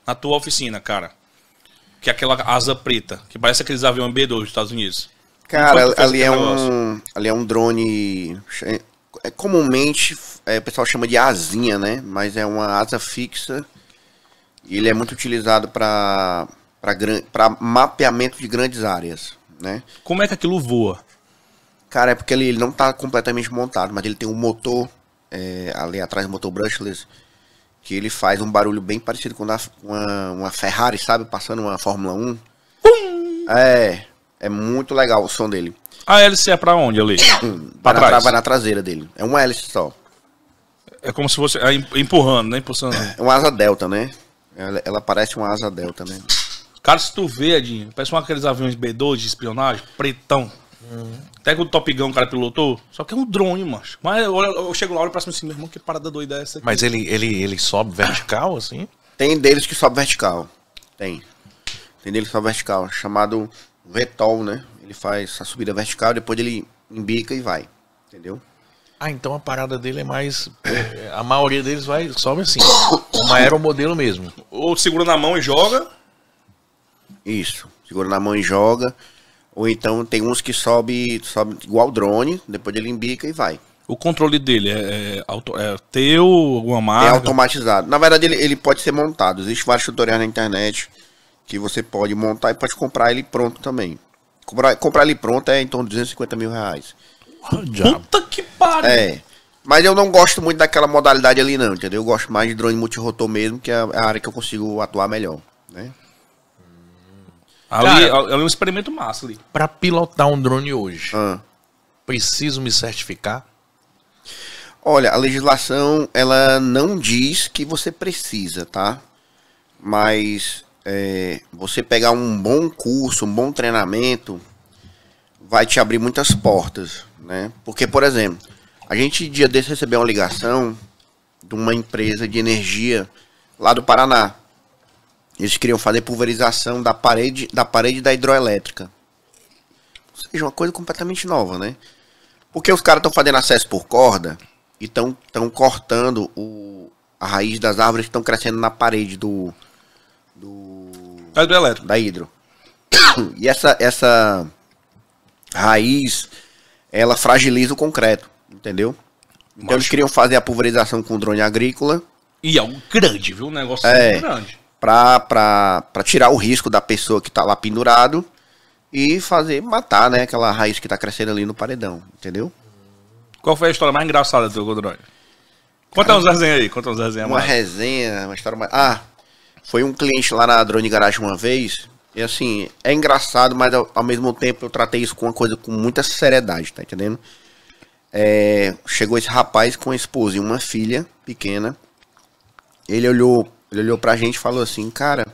na tua oficina, cara. Que é aquela asa preta, que parece aqueles aviões B2 dos Estados Unidos. Cara, é ali é, um, ali é um drone. É, comumente é, o pessoal chama de asinha, né? Mas é uma asa fixa. E ele é muito utilizado para mapeamento de grandes áreas, né? Como é que aquilo voa? Cara, é porque ele, ele não está completamente montado, mas ele tem um motor é, ali atrás, um motor brushless, que ele faz um barulho bem parecido com uma, uma Ferrari, sabe? Passando uma Fórmula 1. Pum! É, é muito legal o som dele. A hélice é pra onde ali? pra vai, na, vai na traseira dele. É uma hélice só. É como se fosse. É, empurrando, né? Impulsando. É uma asa delta, né? Ela, ela, parece uma asa delta, né? Cara, se tu vê, Adinho, parece um aqueles aviões B2 de espionagem, pretão. Uhum. Até que o Top Gun, o cara pilotou, só que é um drone, macho. Mas eu, eu chego lá, olho pra cima assim, meu irmão, que parada doida é essa aqui? Mas ele, ele, ele sobe vertical, assim? Tem deles que sobe vertical. Tem. Tem deles que sobe vertical, chamado Vetol, né? Ele faz a subida vertical, depois ele embica e vai. Entendeu? Ah, então a parada dele é mais. Eh, a maioria deles vai, sobe assim. Como era o modelo mesmo. Ou segura na mão e joga. Isso. Segura na mão e joga. Ou então tem uns que sobe, sobe igual drone, depois ele embica e vai. O controle dele é, é, é teu, alguma é marca? É automatizado. Na verdade, ele, ele pode ser montado. Existem vários tutoriais na internet que você pode montar e pode comprar ele pronto também. Comprar, comprar ele pronto é em torno de 250 mil reais. Puta que pariu! É. Mas eu não gosto muito daquela modalidade ali, não, entendeu? Eu gosto mais de drone multirotor mesmo, que é a área que eu consigo atuar melhor, né? Ali, Cara, ali é um experimento massa ali. Pra pilotar um drone hoje, ah. preciso me certificar? Olha, a legislação, ela não diz que você precisa, tá? Mas é, você pegar um bom curso, um bom treinamento, vai te abrir muitas portas, né? Porque, por exemplo, a gente dia desse recebeu uma ligação de uma empresa de energia lá do Paraná. Eles queriam fazer pulverização da parede da parede da hidroelétrica. Ou seja, uma coisa completamente nova, né? Porque os caras estão fazendo acesso por corda e estão cortando o, a raiz das árvores que estão crescendo na parede do, do do hidrelétrica. Da hidro. E essa, essa raiz, ela fragiliza o concreto, entendeu? Então Macho. eles queriam fazer a pulverização com drone agrícola. E é um grande, viu? Um negócio é, grande. Pra, pra, pra tirar o risco da pessoa que tá lá pendurado e fazer matar, né? Aquela raiz que tá crescendo ali no paredão, entendeu? Qual foi a história mais engraçada do drone? Conta Cara, uns resenhas aí, conta uns resenhas. Uma mais. resenha, uma história mais. Ah, foi um cliente lá na Drone Garage uma vez. E assim, é engraçado, mas ao, ao mesmo tempo eu tratei isso com uma coisa com muita seriedade, tá entendendo? É, chegou esse rapaz com a esposa e uma filha pequena. Ele olhou, ele olhou pra gente e falou assim, cara,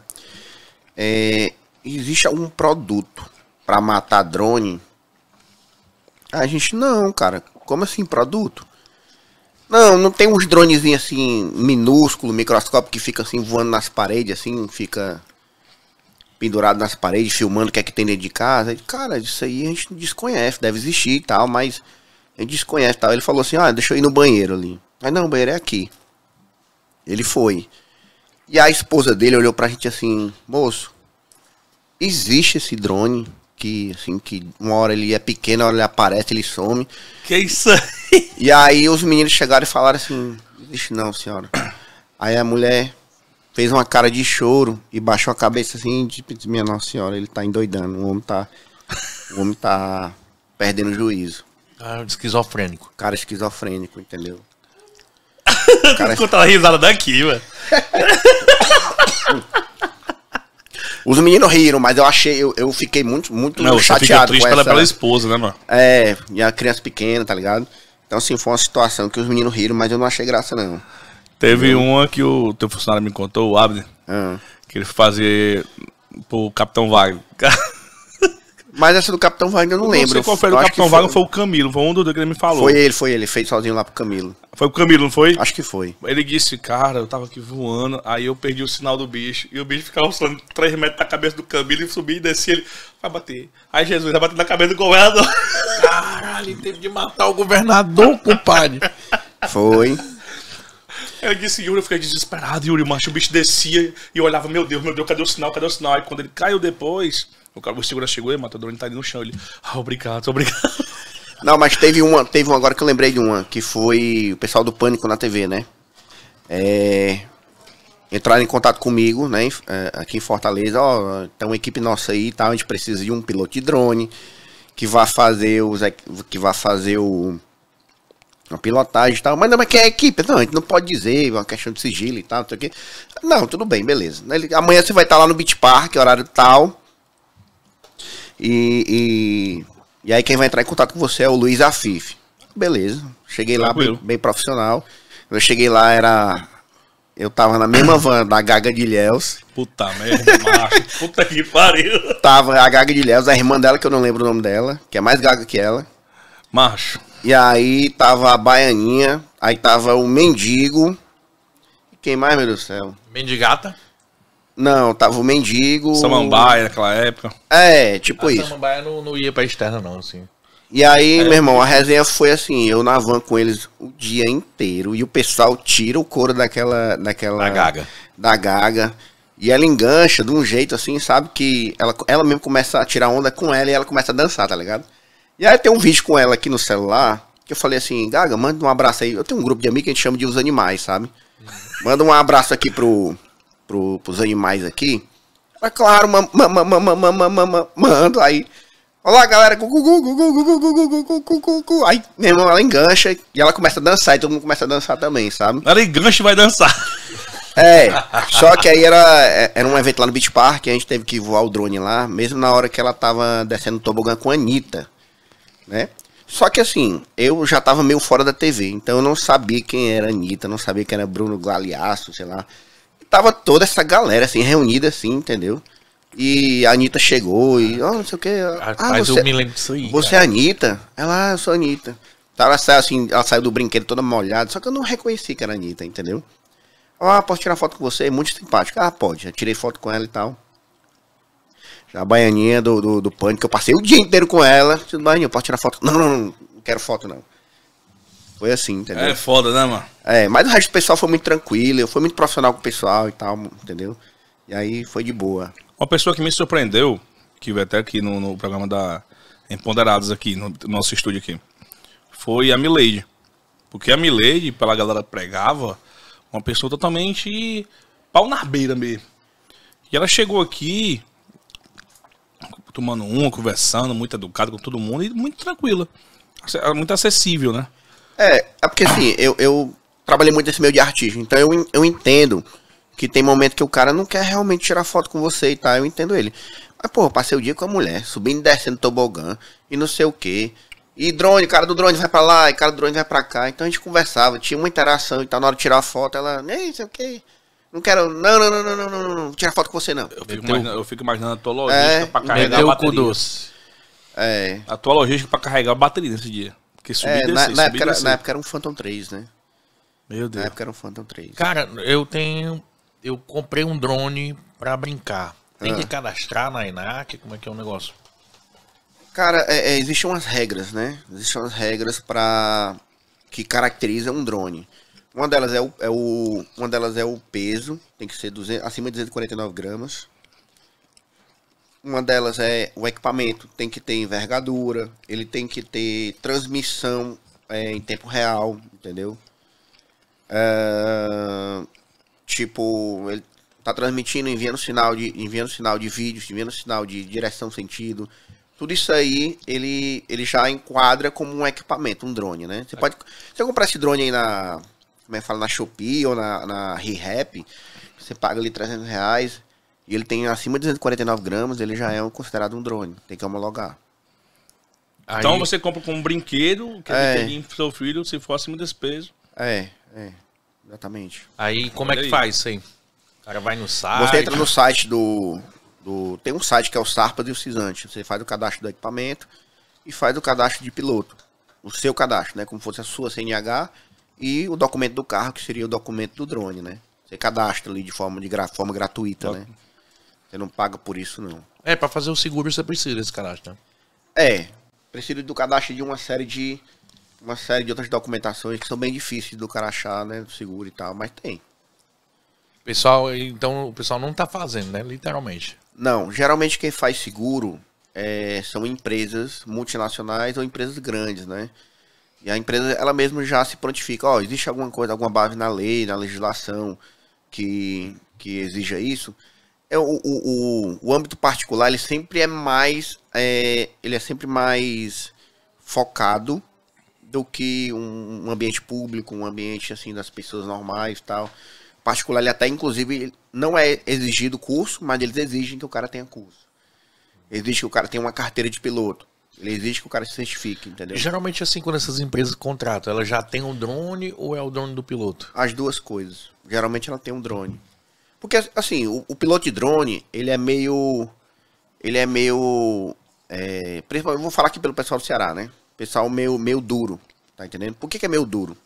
é, existe algum produto para matar drone? A gente não, cara. Como assim produto? Não, não tem uns dronezinhos assim, minúsculo, microscópio, que fica assim voando nas paredes, assim, fica pendurado nas paredes, filmando o que é que tem dentro de casa. Cara, isso aí a gente desconhece, deve existir e tal, mas a gente desconhece tal. Ele falou assim, ah, deixa eu ir no banheiro ali. Mas não, o banheiro é aqui. Ele foi. E a esposa dele olhou pra gente assim, moço, existe esse drone? que, assim, que uma hora ele é pequeno, uma hora ele aparece, ele some. Que isso aí? E aí os meninos chegaram e falaram assim, vixe não, senhora. Aí a mulher fez uma cara de choro e baixou a cabeça assim, tipo, minha nossa senhora, ele tá endoidando, o homem tá. O homem tá perdendo o juízo. Cara, ah, é esquizofrênico. Cara esquizofrênico, entendeu? cara... Vou contar uma risada daqui, mano. Os meninos riram, mas eu achei, eu, eu fiquei muito, muito não, chateado. Você fica com essa, pela, pela esposa, né, mano? É, e a criança pequena, tá ligado? Então, assim, foi uma situação que os meninos riram, mas eu não achei graça, não. Teve uma que o teu funcionário me contou, o Abner, hum. que ele fazia pro Capitão Wagner. Mas essa do Capitão Wagner eu não, não lembro. Não sei qual foi eu do Capitão Wagner, foi... foi o Camilo, foi um do me falou. Foi ele, foi ele, fez sozinho lá pro Camilo. Foi o Camilo, não foi? Acho que foi. Ele disse, cara, eu tava aqui voando, aí eu perdi o sinal do bicho, e o bicho ficava oscilando 3 metros da cabeça do Camilo, e subia e descia, ele vai bater. Aí Jesus vai bater na cabeça do governador. Caralho, ele teve de matar o governador, compadre. Foi. Ele disse, Yuri, eu fiquei desesperado, Yuri, macho, o bicho descia, e olhava, meu Deus, meu Deus, cadê o sinal, cadê o sinal? Aí quando ele caiu depois... O cara, o chegou e matador, ele tá ali no chão. Ele, ah, obrigado, obrigado. Não, mas teve uma, teve uma agora que eu lembrei de uma, que foi o pessoal do Pânico na TV, né? É, entraram em contato comigo, né, é, aqui em Fortaleza, ó, tem uma equipe nossa aí, tá, a gente precisa de um piloto de drone que vá fazer os que vá fazer o a pilotagem e tal, mas não, mas que é a equipe, não, a gente não pode dizer, é uma questão de sigilo e tal, não sei o quê. Não, tudo bem, beleza. Ele, amanhã você vai estar lá no Beach Park, horário tal, e, e, e, aí quem vai entrar em contato com você é o Luiz Afif. Beleza. Cheguei lá bem, bem, profissional. Eu cheguei lá, era. Eu tava na mesma van da Gaga de Léus. Puta merda, macho. Puta que pariu. Tava a Gaga de Léus, a irmã dela, que eu não lembro o nome dela, que é mais gaga que ela. Macho. E aí tava a Baianinha, aí tava o Mendigo. Quem mais, meu Deus do céu? Mendigata. Não, tava o Mendigo. Samambaia naquela época. É, tipo a ah, isso. Samambaia não, não ia pra externa, não, assim. E aí, é. meu irmão, a resenha foi assim, eu na van com eles o dia inteiro e o pessoal tira o couro daquela. daquela da gaga. Da gaga. E ela engancha de um jeito assim, sabe? Que ela, ela mesmo começa a tirar onda com ela e ela começa a dançar, tá ligado? E aí tem um vídeo com ela aqui no celular, que eu falei assim, Gaga, manda um abraço aí. Eu tenho um grupo de amigos que a gente chama de Os Animais, sabe? Uhum. Manda um abraço aqui pro pro, pros animais aqui. é claro, mando aí. Olá, galera. Aí, meu irmão, ela engancha e ela começa a dançar e todo mundo começa a dançar também, sabe? Ela engancha e vai dançar. É, só que aí era, era um evento lá no Beach Park, a gente teve que voar o drone lá, mesmo na hora que ela tava descendo o tobogã com a Anitta, né? Só que assim, eu já tava meio fora da TV, então eu não sabia quem era a Anitta, não sabia quem era Bruno Galeasso, sei lá tava toda essa galera, assim, reunida, assim, entendeu? E a Anitta chegou e, ah. ó, oh, não sei o que. Ah, ah, Mas você, eu me lembro disso aí. Você cara. é Anitta? Ela, ah, eu sou a Anitta. Então ela saiu assim, ela saiu do brinquedo toda molhada, só que eu não reconheci que era a Anitta, entendeu? Ah, posso tirar foto com você? É muito simpático Ah, pode. Já tirei foto com ela e tal. Já a baianinha do, do, do pânico, eu passei o dia inteiro com ela. Baianinha, posso tirar foto? Não, não, não, não quero foto não. Foi assim, entendeu? É foda, né, mano? É, mas o resto do pessoal foi muito tranquilo, eu fui muito profissional com o pessoal e tal, entendeu? E aí foi de boa. Uma pessoa que me surpreendeu, que veio até aqui no, no programa da Empoderados aqui, no, no nosso estúdio aqui, foi a Milady. Porque a Milady, pela galera pregava, uma pessoa totalmente pau na beira mesmo. E ela chegou aqui, tomando um, conversando, muito educada com todo mundo e muito tranquila. Muito acessível, né? É, é porque assim, eu, eu trabalhei muito nesse meio de artista, então eu, eu entendo que tem momento que o cara não quer realmente tirar foto com você e tal, eu entendo ele. Mas, pô, passei o dia com a mulher, subindo e descendo tobogã, e não sei o que. E drone, cara do drone vai pra lá, e cara do drone vai pra cá. Então a gente conversava, tinha uma interação e tal. Na hora de tirar a foto, ela, nem sei o que. Não quero, não, não, não, não, não, não, não, não tirar foto com você não. Eu fico, imaginando, eu fico imaginando a tua logística é, pra carregar a bateria. Com doce. É. A tua logística pra carregar a bateria nesse dia. Porque é, subir é, na, na, época era, na época era um Phantom 3, né? Meu Deus. Na época era um Phantom 3. Cara, eu tenho. Eu comprei um drone pra brincar. Tem ah. que cadastrar na INAC? Como é que é o negócio? Cara, é, é, existem umas regras, né? Existem umas regras para que caracteriza um drone. Uma delas é o, é o, uma delas é o peso, tem que ser 200, acima de 249 gramas. Uma delas é o equipamento tem que ter envergadura, ele tem que ter transmissão é, em tempo real, entendeu? É, tipo, ele tá transmitindo, enviando sinal de, enviando sinal de vídeo, enviando sinal de direção sentido. Tudo isso aí ele, ele já enquadra como um equipamento, um drone, né? Você pode, você comprar esse drone aí na, como é que fala, na Shopee ou na, na ReHap, você paga ali 300 reais, e ele tem acima de 249 gramas, ele já é um, considerado um drone. Tem que homologar. Então aí, então você compra com um brinquedo que é, é. ele tem seu filho, se for acima desse peso. É, é. Exatamente. Aí como Olha é que aí. faz isso aí? O cara vai no site. Você entra no site do. do tem um site que é o Sarpas e o Cisante. Você faz o cadastro do equipamento e faz o cadastro de piloto. O seu cadastro, né? Como fosse a sua CNH e o documento do carro, que seria o documento do drone, né? Você cadastra ali de forma, de gra forma gratuita, né? Você não paga por isso, não. É, para fazer o seguro você precisa desse cadastro, né? É. Preciso do cadastro de uma série de. Uma série de outras documentações que são bem difíceis do cara achar, né? Do seguro e tal, mas tem. Pessoal, então o pessoal não tá fazendo, né? Literalmente. Não, geralmente quem faz seguro é, são empresas multinacionais ou empresas grandes, né? E a empresa, ela mesma já se prontifica, ó, oh, existe alguma coisa, alguma base na lei, na legislação que, que exija isso? é o, o, o, âmbito particular ele sempre é mais é, ele é sempre mais focado do que um, um, ambiente público um ambiente assim das pessoas normais tal particular ele até inclusive não é exigido curso mas eles exigem que o cara tenha curso exige que o cara tenha uma carteira de piloto ele exige que o cara se certifique, entendeu? Geralmente, assim, quando essas empresas contratam, ela já tem um drone ou é o drone do piloto? As duas coisas. Geralmente ela tem um drone. Porque, assim, o, o piloto de drone, ele é meio. Ele é meio. É, eu vou falar aqui pelo pessoal do Ceará, né? Pessoal meio, meio duro. Tá entendendo? Por que, que é meio duro?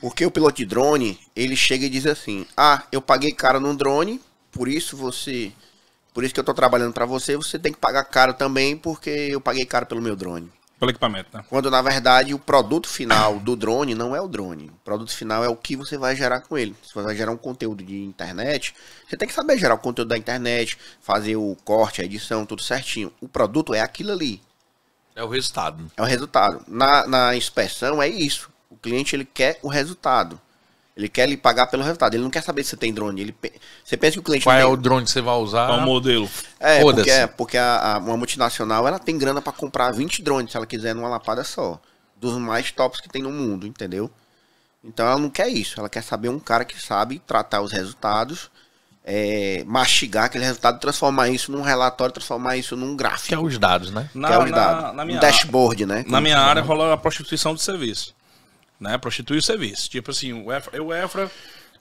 Porque o piloto de drone, ele chega e diz assim: "Ah, eu paguei caro num drone, por isso você, por isso que eu tô trabalhando para você, você tem que pagar caro também, porque eu paguei caro pelo meu drone" pelo equipamento, né? Quando na verdade o produto final do drone não é o drone. O produto final é o que você vai gerar com ele. Se você vai gerar um conteúdo de internet, você tem que saber gerar o conteúdo da internet, fazer o corte, a edição, tudo certinho. O produto é aquilo ali. É o resultado. É o resultado. Na, na inspeção é isso. O cliente ele quer o resultado. Ele quer lhe pagar pelo resultado. Ele não quer saber se tem drone. Ele pe... Você pensa que o cliente. Qual é o drone que você vai usar? Qual o modelo? É, porque, é, porque a, a, uma multinacional ela tem grana para comprar 20 drones, se ela quiser, numa lapada só. Dos mais tops que tem no mundo, entendeu? Então ela não quer isso. Ela quer saber um cara que sabe tratar os resultados, é, mastigar aquele resultado, transformar isso num relatório, transformar isso num gráfico. Que é os dados, né? Na, que é os na, dados. Na minha, um dashboard, né? na minha área rola a prostituição de serviço né? Prostitui o serviço. Tipo assim, o EFRA, eu, EFRA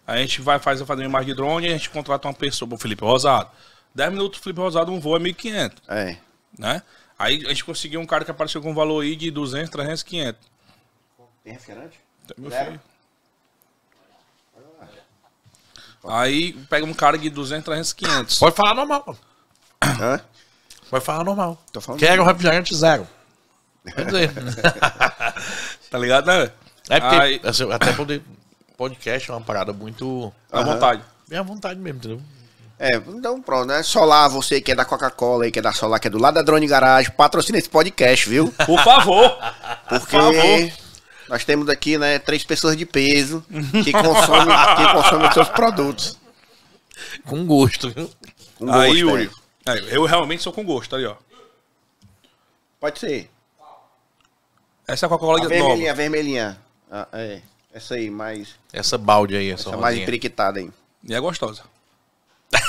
a gente vai fazer, fazer uma imagem de drone e a gente contrata uma pessoa, o Felipe Rosado. 10 minutos, o Felipe Rosado, um voo é 1.500. É. Né? Aí a gente conseguiu um cara que apareceu com um valor aí de 200, 300, 500. Tem refrigerante? Tem, meu Zero. filho. Aí pega um cara de 200, 300, 500. Pode falar normal. Hã? Pode falar normal. Tô falando Quero um refrigerante zero. Quer dizer. tá ligado, né? É porque Aí- assim, até poder. Podcast é uma parada muito. À vontade. É à vontade mesmo, entendeu? É, então pronto, né? Solar, você que é da Coca-Cola aí, que é da Solar, que é do lado da Drone Garage, patrocina esse podcast, viu? Por favor. Porque favor. nós temos aqui, né, três pessoas de peso que consomem, que consomem os seus produtos. Com gosto, viu? Com Aí, é. Yuri. aí, é, eu realmente sou com gosto, aí, ó. Pode ser. Essa é a Coca-Cola nova. vermelhinha, vermelhinha. Ah, é. Essa aí, mais. Essa balde aí, essa, essa mais empriquitada aí. E é gostosa.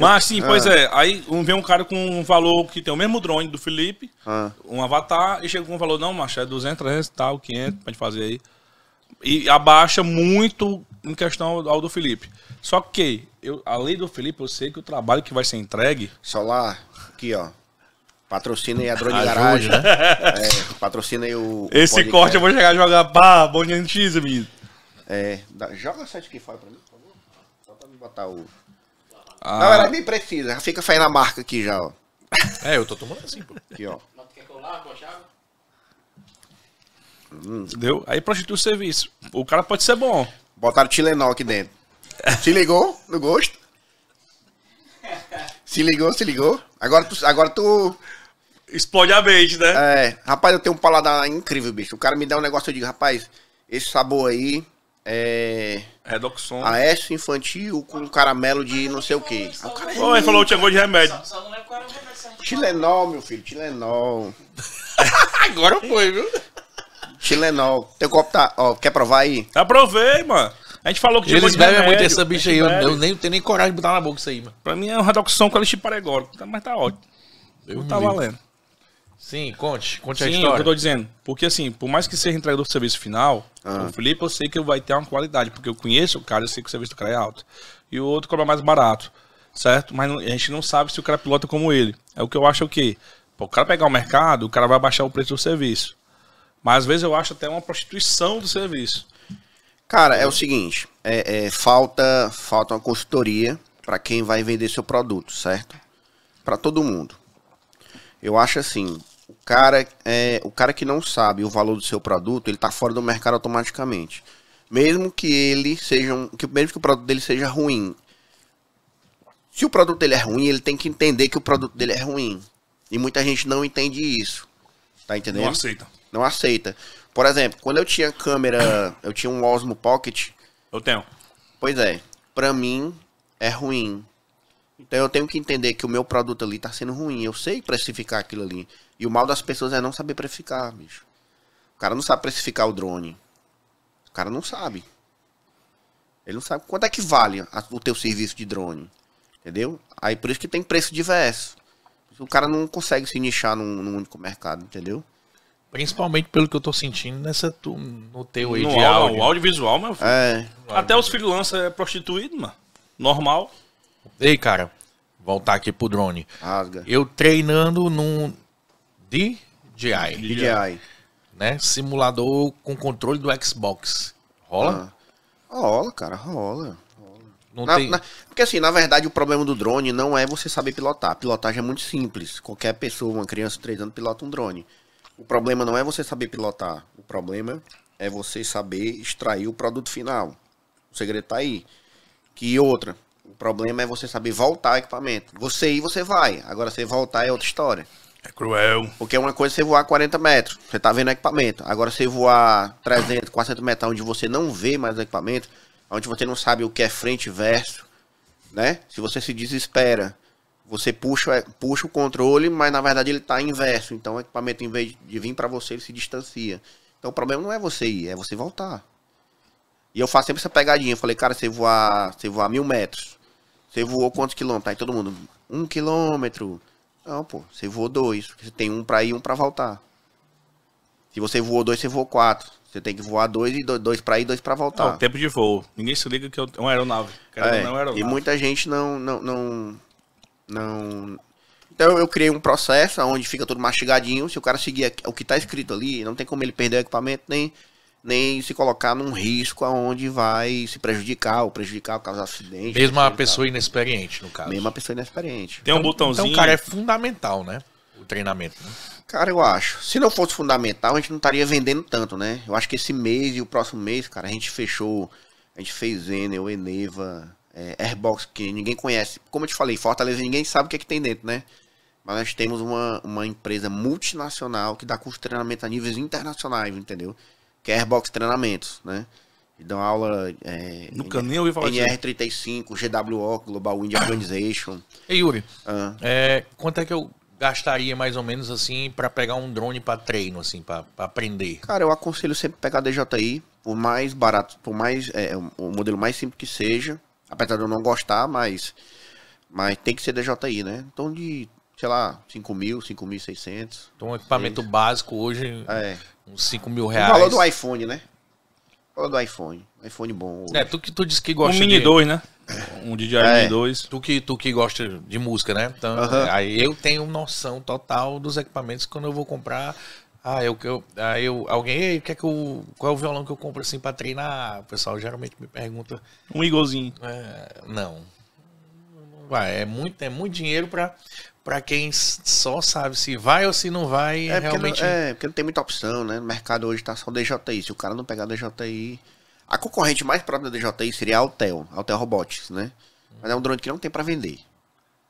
Mas sim, pois ah. é. Aí vem um cara com um valor que tem o mesmo drone do Felipe, ah. um avatar, e chega com um valor, não, macho, é 200, 300, tal, 500, pode fazer aí. E abaixa muito em questão ao do Felipe. Só que, eu, a lei do Felipe, eu sei que o trabalho que vai ser entregue... lá, aqui ó, Patrocina aí a Drone Ajude, Garagem. Né? É, patrocina aí o. Esse o corte eu vou chegar a jogar pá, dia, antes, menino. É, dá, joga sete que fora pra mim, por favor. Só pra me botar o. Ah. Não, ela nem precisa, já fica fazendo a marca aqui já, ó. É, eu tô tomando assim, pô. Aqui, ó. Entendeu? Hum. Aí prostitui o serviço. O cara pode ser bom. Botaram Tilenol aqui dentro. Se ligou no gosto? Se ligou, se ligou. Agora tu, agora tu Explode a mente, né? É, rapaz, eu tenho um paladar incrível, bicho. O cara me dá um negócio, eu digo, rapaz, esse sabor aí é. Redoxon. Aécio infantil com caramelo de não sei o quê. o cara ele falou que tinha gosto de remédio. Tilenol, meu filho, Tilenol. Agora foi, viu? Tilenol. Teu copo tá. Ó, quer provar aí? Aprovei, mano. A gente falou que Eles bebem muito essa bicha aí. Eu, eu, nem tenho nem coragem de botar na boca isso aí, mano. Pra mim é um redoxão com elixir paregórico. Tá, mas tá ótimo. Eu tá valendo. Sim, conte, conte Sim, a história. Sim, é o que eu tô dizendo. Porque assim, por mais que seja entregador do serviço final, ah. o Felipe eu sei que vai ter uma qualidade, porque eu conheço o cara, eu sei que o serviço do cara é alto. E o outro cobra mais barato, certo? Mas a gente não sabe se o cara pilota como ele. É o que eu acho o quê? Pô, o cara pegar o mercado, o cara vai baixar o preço do serviço. Mas às vezes eu acho até uma prostituição do serviço. Cara, é o seguinte, é, é, falta, falta uma consultoria para quem vai vender seu produto, certo? Para todo mundo. Eu acho assim, cara, é, o cara que não sabe o valor do seu produto, ele está fora do mercado automaticamente. Mesmo que ele seja um, que, mesmo que o produto dele seja ruim. Se o produto dele é ruim, ele tem que entender que o produto dele é ruim. E muita gente não entende isso. Tá entendendo? Não aceita. Não aceita. Por exemplo, quando eu tinha câmera, eu tinha um Osmo Pocket. Eu tenho. Pois é. Pra mim, é ruim. Então eu tenho que entender que o meu produto ali tá sendo ruim. Eu sei precificar aquilo ali. E o mal das pessoas é não saber precificar, bicho. O cara não sabe precificar o drone. O cara não sabe. Ele não sabe quanto é que vale a, o teu serviço de drone. Entendeu? Aí por isso que tem preço diverso. O cara não consegue se nichar num, num único mercado, entendeu? Principalmente pelo que eu tô sentindo nessa tu, no teu aí no de áudio. audiovisual, meu filho. É. Até os freelancers é prostituído, mano. Normal. Ei, cara. Voltar aqui pro drone. Rasga. Eu treinando num, DJI. DJI. Né? Simulador com controle do Xbox. Rola? Ah, rola, cara, rola. Não Na, tem... na, porque assim, na verdade, o problema do drone não é você saber pilotar. Pilotagem é muito simples. Qualquer pessoa, uma criança de 3 anos, pilota um drone. O problema não é você saber pilotar. O problema é você saber extrair o produto final. O segredo tá aí. Que outra, o problema é você saber voltar o equipamento. Você ir, você vai. Agora, você voltar é outra história. É cruel. Porque é uma coisa você voar 40 metros, você tá vendo equipamento. Agora você voar 300, 400 metros onde você não vê mais equipamento, onde você não sabe o que é frente e verso, né? Se você se desespera, você puxa, puxa o controle, mas na verdade ele tá inverso. Então o equipamento, em vez de vir para você, ele se distancia. Então o problema não é você ir, é você voltar. E eu faço sempre essa pegadinha. Eu falei, cara, você voar, você voar mil metros. Você voou quantos quilômetros? Aí todo mundo, um quilômetro, não, pô, você voou dois. Você tem um para ir e um para voltar. Se você voou dois, você voou quatro. Você tem que voar dois e dois, dois para ir e dois para voltar. Não, tempo de voo. Ninguém se liga que é uma aeronave. É, não é aeronave. E muita gente não, não, não, não... Então eu criei um processo onde fica tudo mastigadinho. Se o cara seguir o que está escrito ali, não tem como ele perder o equipamento nem nem se colocar num risco aonde vai se prejudicar ou prejudicar, causar acidente. Mesmo a pessoa inexperiente, no caso. Mesmo a pessoa inexperiente. Tem um então, então botãozinho. Então, cara, é fundamental, né? O treinamento. Né? Cara, eu acho. Se não fosse fundamental, a gente não estaria vendendo tanto, né? Eu acho que esse mês e o próximo mês, cara, a gente fechou. A gente fez Enel, Eneva, é, Airbox, que ninguém conhece. Como eu te falei, Fortaleza ninguém sabe o que, é que tem dentro, né? Mas nós temos uma, uma empresa multinacional que dá curso de treinamento a níveis internacionais, entendeu? que é Airbox Treinamentos, né? E dão aula é, Nunca nem ouvi falar NR35, GWO, Global Wind Organization. Ei, Yuri, ah. é, quanto é que eu gastaria mais ou menos assim para pegar um drone para treino, assim, para aprender? Cara, eu aconselho sempre pegar DJI, por mais barato, por mais. É, o modelo mais simples que seja. Apesar de eu não gostar, mas. Mas tem que ser DJI, né? Então de sei lá, 5 mil, 5.600. Então, um equipamento 6. básico hoje. É. Uns 5 mil reais. falou do iPhone, né? falou do iPhone. iPhone bom. Hoje. É, tu que tu disse que gosta um Mini de... 2, né? Um DJI é. Mini 2. Tu que, tu que gosta de música, né? Então, uh -huh. aí eu tenho noção total dos equipamentos quando eu vou comprar. Ah, eu, eu, ah, eu alguém, quer é que eu, qual é o violão que eu compro assim pra treinar? O pessoal geralmente me pergunta. Um igualzinho. É, não. Vai, é muito, é muito dinheiro pra, para quem só sabe se vai ou se não vai, é realmente. não, é, porque não tem muita opção, né? No mercado hoje tá só DJI. Se o cara não pegar DJI. A concorrente mais próxima da DJI seria a Altel, Altel Robotics, né? Mas é um drone que não tem para vender.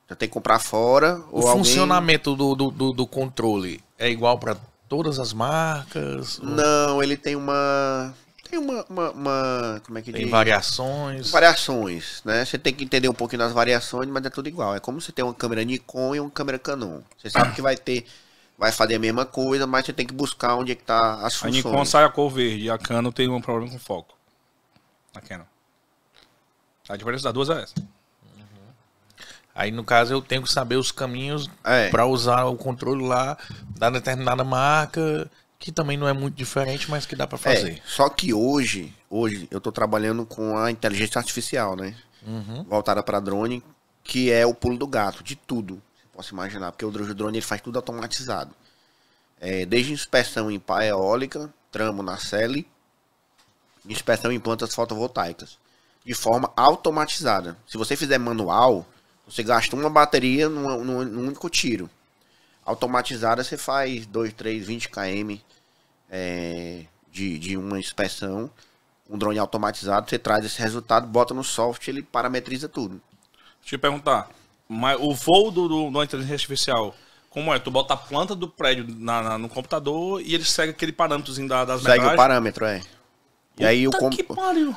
Já tem que comprar fora. O funcionamento do, do, do, do, controle é igual para todas as marcas? Ou... Não, ele tem uma tem uma, uma, uma, como é que tem diz? variações variações né você tem que entender um pouquinho das variações mas é tudo igual é como você tem uma câmera Nikon e uma câmera Canon você sabe que vai ter vai fazer a mesma coisa mas você tem que buscar onde é que tá as funções a Nikon sai a cor verde a Canon tem um problema com foco a Canon a diferença das duas é essa uhum. Aí, no caso, eu tenho que saber os caminhos é. para usar o controle lá da determinada marca que também não é muito diferente, mas que dá para fazer. É, só que hoje, hoje eu estou trabalhando com a inteligência artificial, né? Uhum. Voltada para drone, que é o pulo do gato de tudo. Você pode imaginar, porque o drone ele faz tudo automatizado. É, desde inspeção em pá eólica, tramo na cele, inspeção em plantas fotovoltaicas, de forma automatizada. Se você fizer manual, você gasta uma bateria num único tiro automatizada você faz 2, 3, 20 km é, de, de uma inspeção. Um drone automatizado, você traz esse resultado, bota no software, ele parametriza tudo. Deixa eu te perguntar, mas o voo do, do, do inteligência artificial, como é? Tu bota a planta do prédio na, na, no computador e ele segue aquele parâmetrozinho da, das Segue o parâmetro, é. E aí o, com,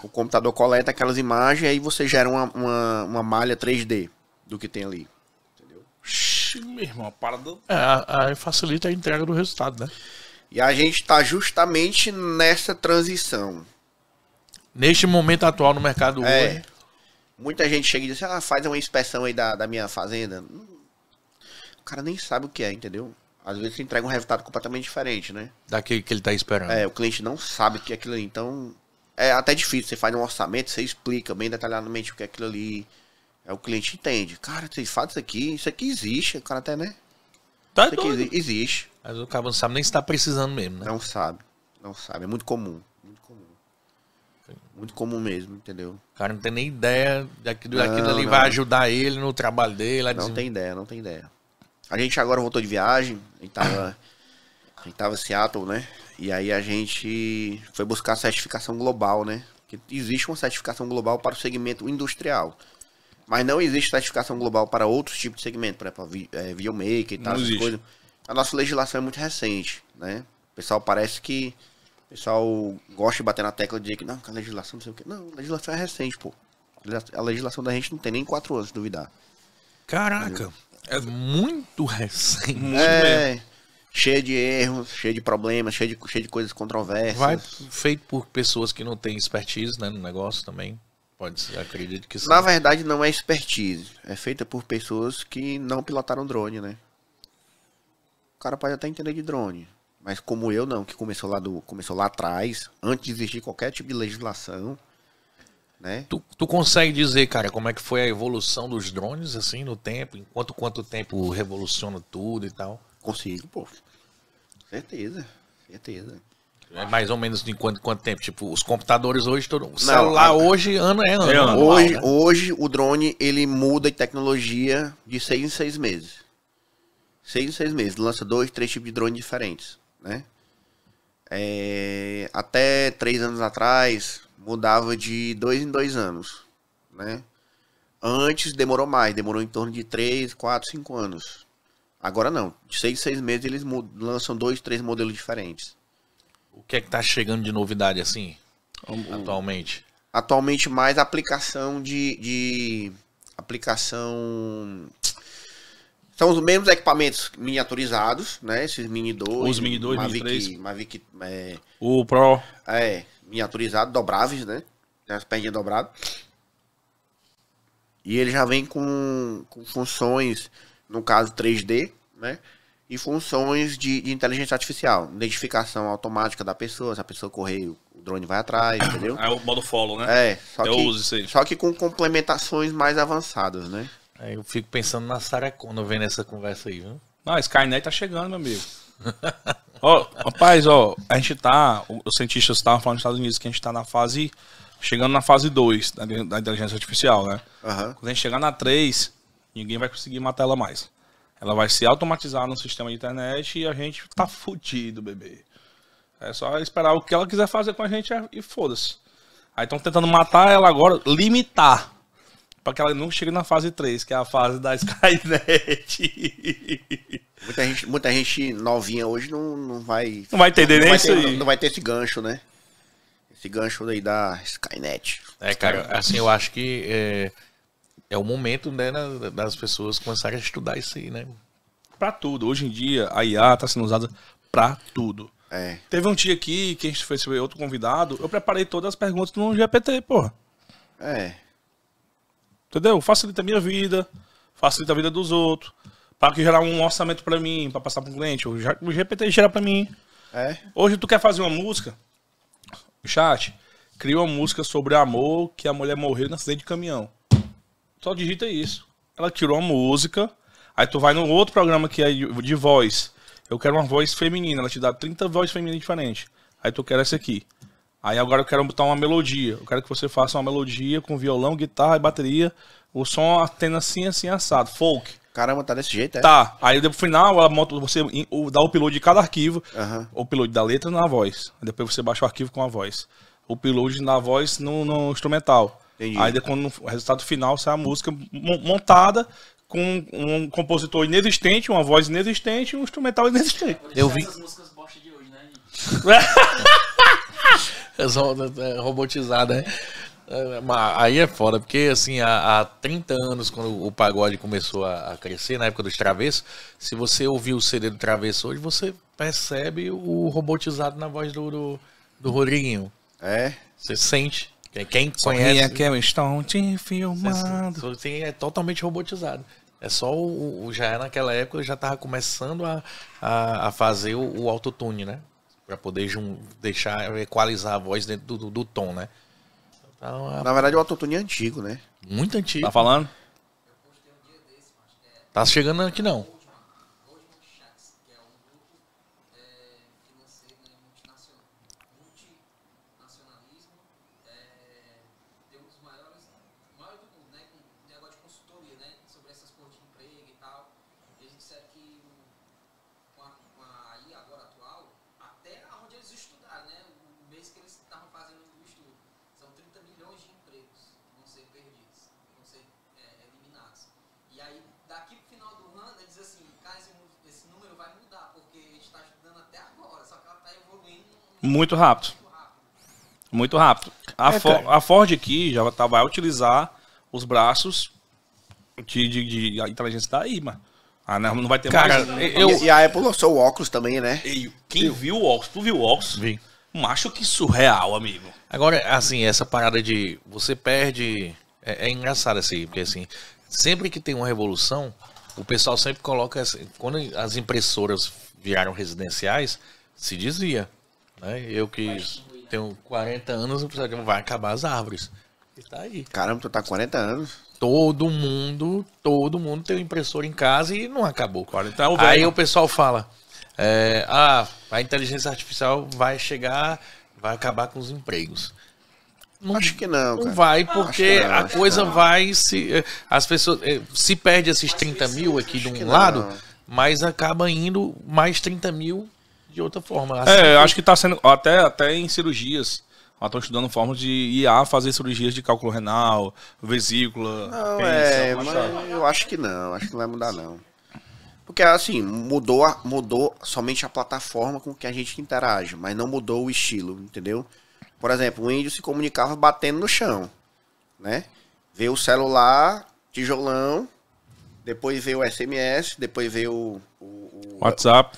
o computador coleta aquelas imagens e aí você gera uma, uma, uma malha 3D do que tem ali. Entendeu? mesmo meu irmão, a parada. É, aí facilita a entrega do resultado, né? E a gente está justamente nessa transição. Neste momento atual no mercado é, hoje. Muita gente chega e diz ah, faz uma inspeção aí da, da minha fazenda. O cara nem sabe o que é, entendeu? Às vezes você entrega um resultado completamente diferente, né? Daquele que ele está esperando. É, o cliente não sabe o que é aquilo ali. Então, é até difícil. Você faz um orçamento, você explica bem detalhadamente o que é aquilo ali. Aí o cliente entende. Cara, vocês fazem isso aqui, isso aqui existe. O cara até, né? Tá isso doido. aqui existe. Mas o cara não sabe nem se tá precisando mesmo, né? Não sabe. Não sabe. É muito comum. Muito comum. Muito comum mesmo, entendeu? O cara não tem nem ideia daquilo, não, daquilo ali não. vai ajudar ele no trabalho dele. Não tem ideia, não tem ideia. A gente agora voltou de viagem, a gente tava, a gente tava em Seattle, né? E aí a gente foi buscar a certificação global, né? existe uma certificação global para o segmento industrial. Mas não existe certificação global para outros tipos de segmento, por exemplo, é, videomaker e tal, essas coisas. A nossa legislação é muito recente, né? O pessoal parece que. O pessoal gosta de bater na tecla de dizer que não, que a legislação não sei o quê. Não, a legislação é recente, pô. A legislação da gente não tem nem quatro anos, se duvidar. Caraca, é muito recente. É. cheio de erros, cheio de problemas, cheio de, cheio de coisas controversas. Vai feito por pessoas que não têm expertise né, no negócio também. Pode ser, acredito que sim. Na verdade, não é expertise. É feita por pessoas que não pilotaram drone, né? O cara pode até entender de drone. Mas como eu não, que começou lá, do, começou lá atrás, antes de existir qualquer tipo de legislação, né? Tu, tu consegue dizer, cara, como é que foi a evolução dos drones, assim, no tempo? Enquanto quanto tempo revoluciona tudo e tal? Consigo, pô. Certeza, certeza. É mais ou menos de quanto, quanto tempo? Tipo, os computadores hoje, todo, o celular hoje, ano é ano. É ano hoje, né? hoje o drone ele muda de tecnologia de seis em seis meses. Seis em seis meses. Lança dois, três tipos de drone diferentes, né? É, até três anos atrás, mudava de dois em dois anos, né? Antes demorou mais, demorou em torno de três, quatro, cinco anos. Agora não, de seis em seis meses eles mudam, lançam dois, três modelos diferentes. O que é que tá chegando de novidade assim, hum, hum. atualmente? Atualmente mais aplicação de, de aplicação são os mesmos equipamentos miniaturizados, né? Esses Mini 2. Os Mini 2, Mavic, Mini 3. Mavic, é, o Pro. É, miniaturizado, dobráveis, né? Tem as pernas dobradas. E ele já vem com, com funções, no caso 3D, né? e funções de, de, inteligência artificial. Identificação automática da pessoa, se a pessoa correr, o drone vai atrás, entendeu? É o modo follow, né? É, só, Eu que, uso isso aí. só que com complementações mais avançadas, né? É, eu fico pensando na Sarah vendo essa conversa aí, viu? Não, ah, a Skynet tá chegando, meu amigo. ó, rapaz, ó, a gente tá, os cientistas estavam falando nos Estados Unidos que a gente tá na fase, chegando na fase 2 da, da inteligência artificial, né? Uhum. Quando a gente chegar na 3, ninguém vai conseguir matar ela mais. Ela vai se automatizar no sistema de internet e a gente tá fudido, bebê. É só esperar o que ela quiser fazer com a gente e foda-se. Aí estão tentando matar ela agora, limitar. Pra que ela não chegue na fase 3, que é a fase da Skynet. Muita gente, muita gente novinha hoje não, não vai. Não vai entender não, nem isso aí. Não, vai ter esse gancho, né? Esse gancho aí da Skynet. É, cara, assim, eu acho que. É é o momento né, das pessoas começarem a estudar isso aí, né? Pra tudo. Hoje em dia, a IA tá sendo usada pra tudo. É. Teve um dia aqui que a gente foi outro convidado, eu preparei todas as perguntas no GPT, porra. É. Entendeu? Facilita a minha vida, facilita a vida dos outros. Para que gerar um orçamento para mim, para passar para um cliente. O GPT gera para mim. É. Hoje tu quer fazer uma música? Chat, cria uma música sobre amor que a mulher morreu no acidente de caminhão. Só digita isso. Ela tirou a música, aí tu vai no outro programa que é de voz. Eu quero uma voz feminina, ela te dá 30 vozes femininas diferentes. Aí tu quer essa aqui. Aí agora eu quero botar uma melodia. Eu quero que você faça uma melodia com violão, guitarra e bateria. O som tendo assim, assim, assado. Folk. Caramba, tá desse jeito, é? Tá. Aí no final ela monta, você dá o upload de cada arquivo. Uhum. O upload da letra na voz. Depois você baixa o arquivo com a voz. O upload na voz no, no instrumental. Entendi. Aí quando o resultado final sai a música montada com um compositor inexistente, uma voz inexistente e um instrumental inexistente. Eu vi essas músicas bosta de hoje, né? É é, é robotizada, né? Aí é foda, porque assim, há, há 30 anos, quando o pagode começou a, crescer, na época dos travessos, se você ouvir o CD do travesso hoje, você percebe o robotizado na voz do, do, do Rodriguinho. É? Você sente. Quem conhece. Sorria é que eu estou te filmando. Sim, é totalmente robotizado. É só o, o, já é naquela época eu já tava começando a, a, a fazer o, o autotune, né? Para poder jun, deixar equalizar a voz dentro do, do, do tom, né? Então, a... É Na verdade o autotune é antigo, né? Muito antigo. Tá falando? Tá chegando aqui não. Muito rápido. Muito rápido. A, é, a Ford aqui já tá, vai utilizar os braços de, de, de inteligência da IMA. Ah, não, não vai ter Cara, mais. Eu... E, a Apple lançou o óculos também, né? E quem eu... viu o óculos? Tu viu o óculos? Vi. Macho que surreal, amigo. Agora, assim, essa parada de você perde. É, é engraçado assim, porque assim, sempre que tem uma revolução, o pessoal sempre coloca. Assim, quando as impressoras viraram residenciais, se dizia. Né? Eu que tenho 40 anos, vai acabar as árvores. E tá aí. Caramba, tu tá 40 anos. Todo mundo, todo mundo tem um impressor em casa e não acabou. 40 tá o aí o pessoal fala, é, ah, a inteligência artificial vai chegar, vai acabar com os empregos. Não, acho que não. Não vai, porque não, a coisa vai se. Eh, as pessoas. Eh, se perde esses 30 mil aqui de um lado, mas acaba indo mais 30 mil de outra forma. É, assim, é, acho que está sendo. Até, até em cirurgias. Estão estudando formas de IA fazer cirurgias de cálculo renal, vesícula. Não, é, mas eu acho que não, acho que não vai mudar, não. Porque assim, mudou, a, mudou somente a plataforma com que a gente interage, mas não mudou o estilo, entendeu? Por exemplo, o índio se comunicava batendo no chão, né? Veio o celular, tijolão, depois veio o SMS, depois veio o, o, o WhatsApp.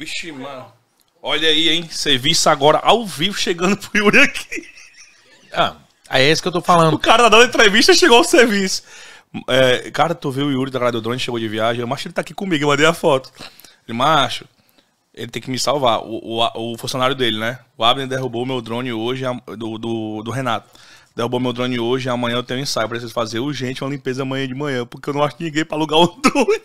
Vixe, mano. Olha aí, hein? Serviço agora ao vivo chegando pro Yuri aqui. Ah, é esse que eu tô falando. O cara tá da entrevista chegou ao serviço. É, cara, tu viu o Yuri da Radio Drone chegou de viagem. Eu, macho, ele tá aqui comigo, eu mandei a foto. Ele, macho, ele tem que me salvar. O, o, o funcionário dele, né? O Abner derrubou meu drone hoje, do, do, do Renato derrubou meu drone hoje, amanhã eu tenho um ensaio, preciso fazer urgente uma limpeza amanhã de manhã, porque eu não acho ninguém para alugar um drone.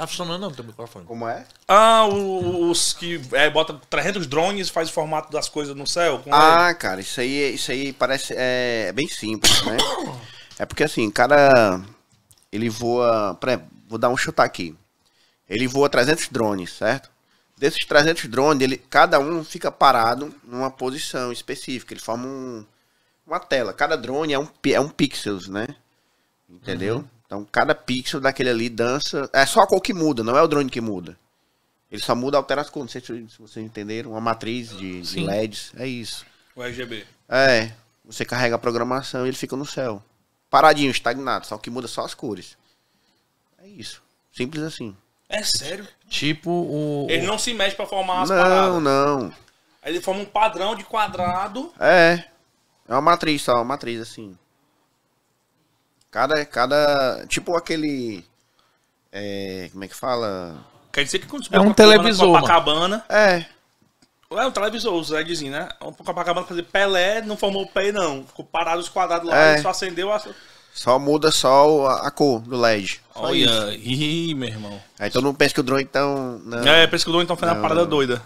Tá funcionando não teu microfone. Como é? Ah, o, os que é, bota 300 drones e faz o formato das coisas no céu. ah, cara, isso aí, isso aí parece é, é, bem simples, né? É porque assim, cara, ele voa, vou dar um chutar aqui. Ele voa 300 drones, certo? Desses 300 drones, ele, cada um fica parado numa posição específica. Ele forma um, uma tela. Cada drone é um, é um pixels, né? Entendeu? Uhum. Então cada pixel daquele ali dança. É só a cor que muda, não é o drone que muda. Ele só muda, altera as cores. Não sei se vocês entenderam. Uma matriz de, de LEDs. É isso. O RGB. É. Você carrega a programação e ele fica no céu. Paradinho, estagnado. Só que muda só as cores. É isso. Simples assim. É sério? Tipo o. Ele não se mexe pra formar as não, paradas. Não, não. Ele forma um padrão de quadrado. É. É uma matriz só, uma matriz assim. Cada, cada. Tipo aquele. É, como é que fala? Quer dizer que quando você é um televisor. Copacabana, é. É um televisor, o LEDzinho, né? O Copacabana fazer Pelé, não formou o P, não. Ficou parado os quadrados lá, é. só acendeu a. Só muda só a cor do LED. Só Olha, ih, meu irmão. Aí todo mundo pensa que o drone então. Não. É, pensa que o drone então faz uma parada doida.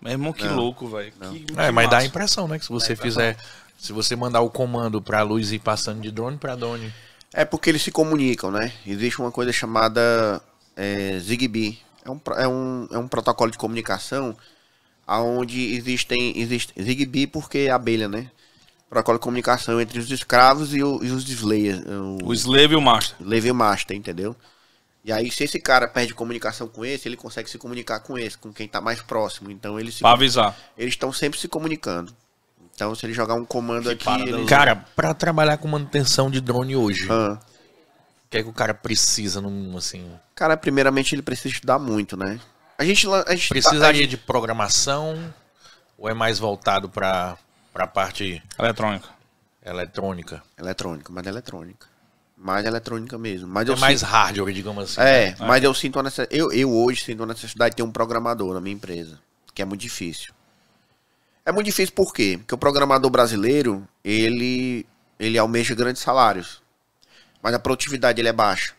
Meu irmão, que não. louco, velho. É, mas massa. dá a impressão, né? Que se você fizer se você mandar o comando para a luz ir passando de drone para drone. É porque eles se comunicam, né? Existe uma coisa chamada é, Zigbee. É um, é, um, é um protocolo de comunicação onde existem, existe Zigbee porque é abelha, né? Protocolo de comunicação entre os escravos e, o, e os slayers. O, o slave e o master. Slave e o master, entendeu? E aí, se esse cara perde comunicação com esse, ele consegue se comunicar com esse, com quem está mais próximo. Então, eles se, avisar. Eles estão sempre se comunicando. Então, se ele jogar um comando que aqui. Ele... Cara, para trabalhar com manutenção de drone hoje, ah. o que é que o cara precisa no mínimo, assim? Cara, primeiramente ele precisa estudar muito, né? A gente. A gente Precisaria a gente... de programação ou é mais voltado para a parte. Eletrônica. Eletrônica. Eletrônica, mas eletrônica. Mais eletrônica mesmo. Mas é mais sinto... hardware, digamos assim. É, né? É. mas é. eu sinto a necessidade. Eu, eu hoje sinto a necessidade de ter um programador na minha empresa, que é muito difícil. É muito difícil por quê? Porque o programador brasileiro, ele, ele almeja grandes salários, mas a produtividade ele é baixa.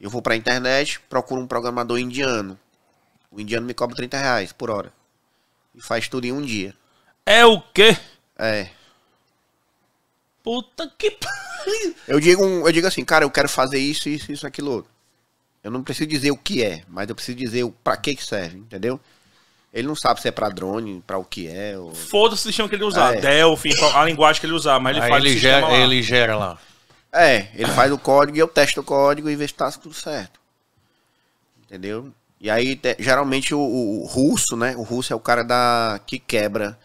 Eu vou para a internet, procuro um programador indiano. O indiano me cobra 30 reais por hora. E faz tudo em um dia. É o quê? É. Puta que pariu. Eu digo, eu digo assim, cara, eu quero fazer isso, isso, isso, aquilo. Eu não preciso dizer o que é, mas eu preciso dizer para que, que serve, entendeu? Ele não sabe se é pra drone, pra o que é. Ou... Foda-se o sistema que ele usar. É. Delphi, a linguagem que ele usar, mas ele Aí faz ele gera, lá. ele gera lá. É, ele faz o código e eu testo o código e vejo se tá tudo certo. Entendeu? E aí, te, geralmente, o, o, russo, né? O russo é o cara da que quebra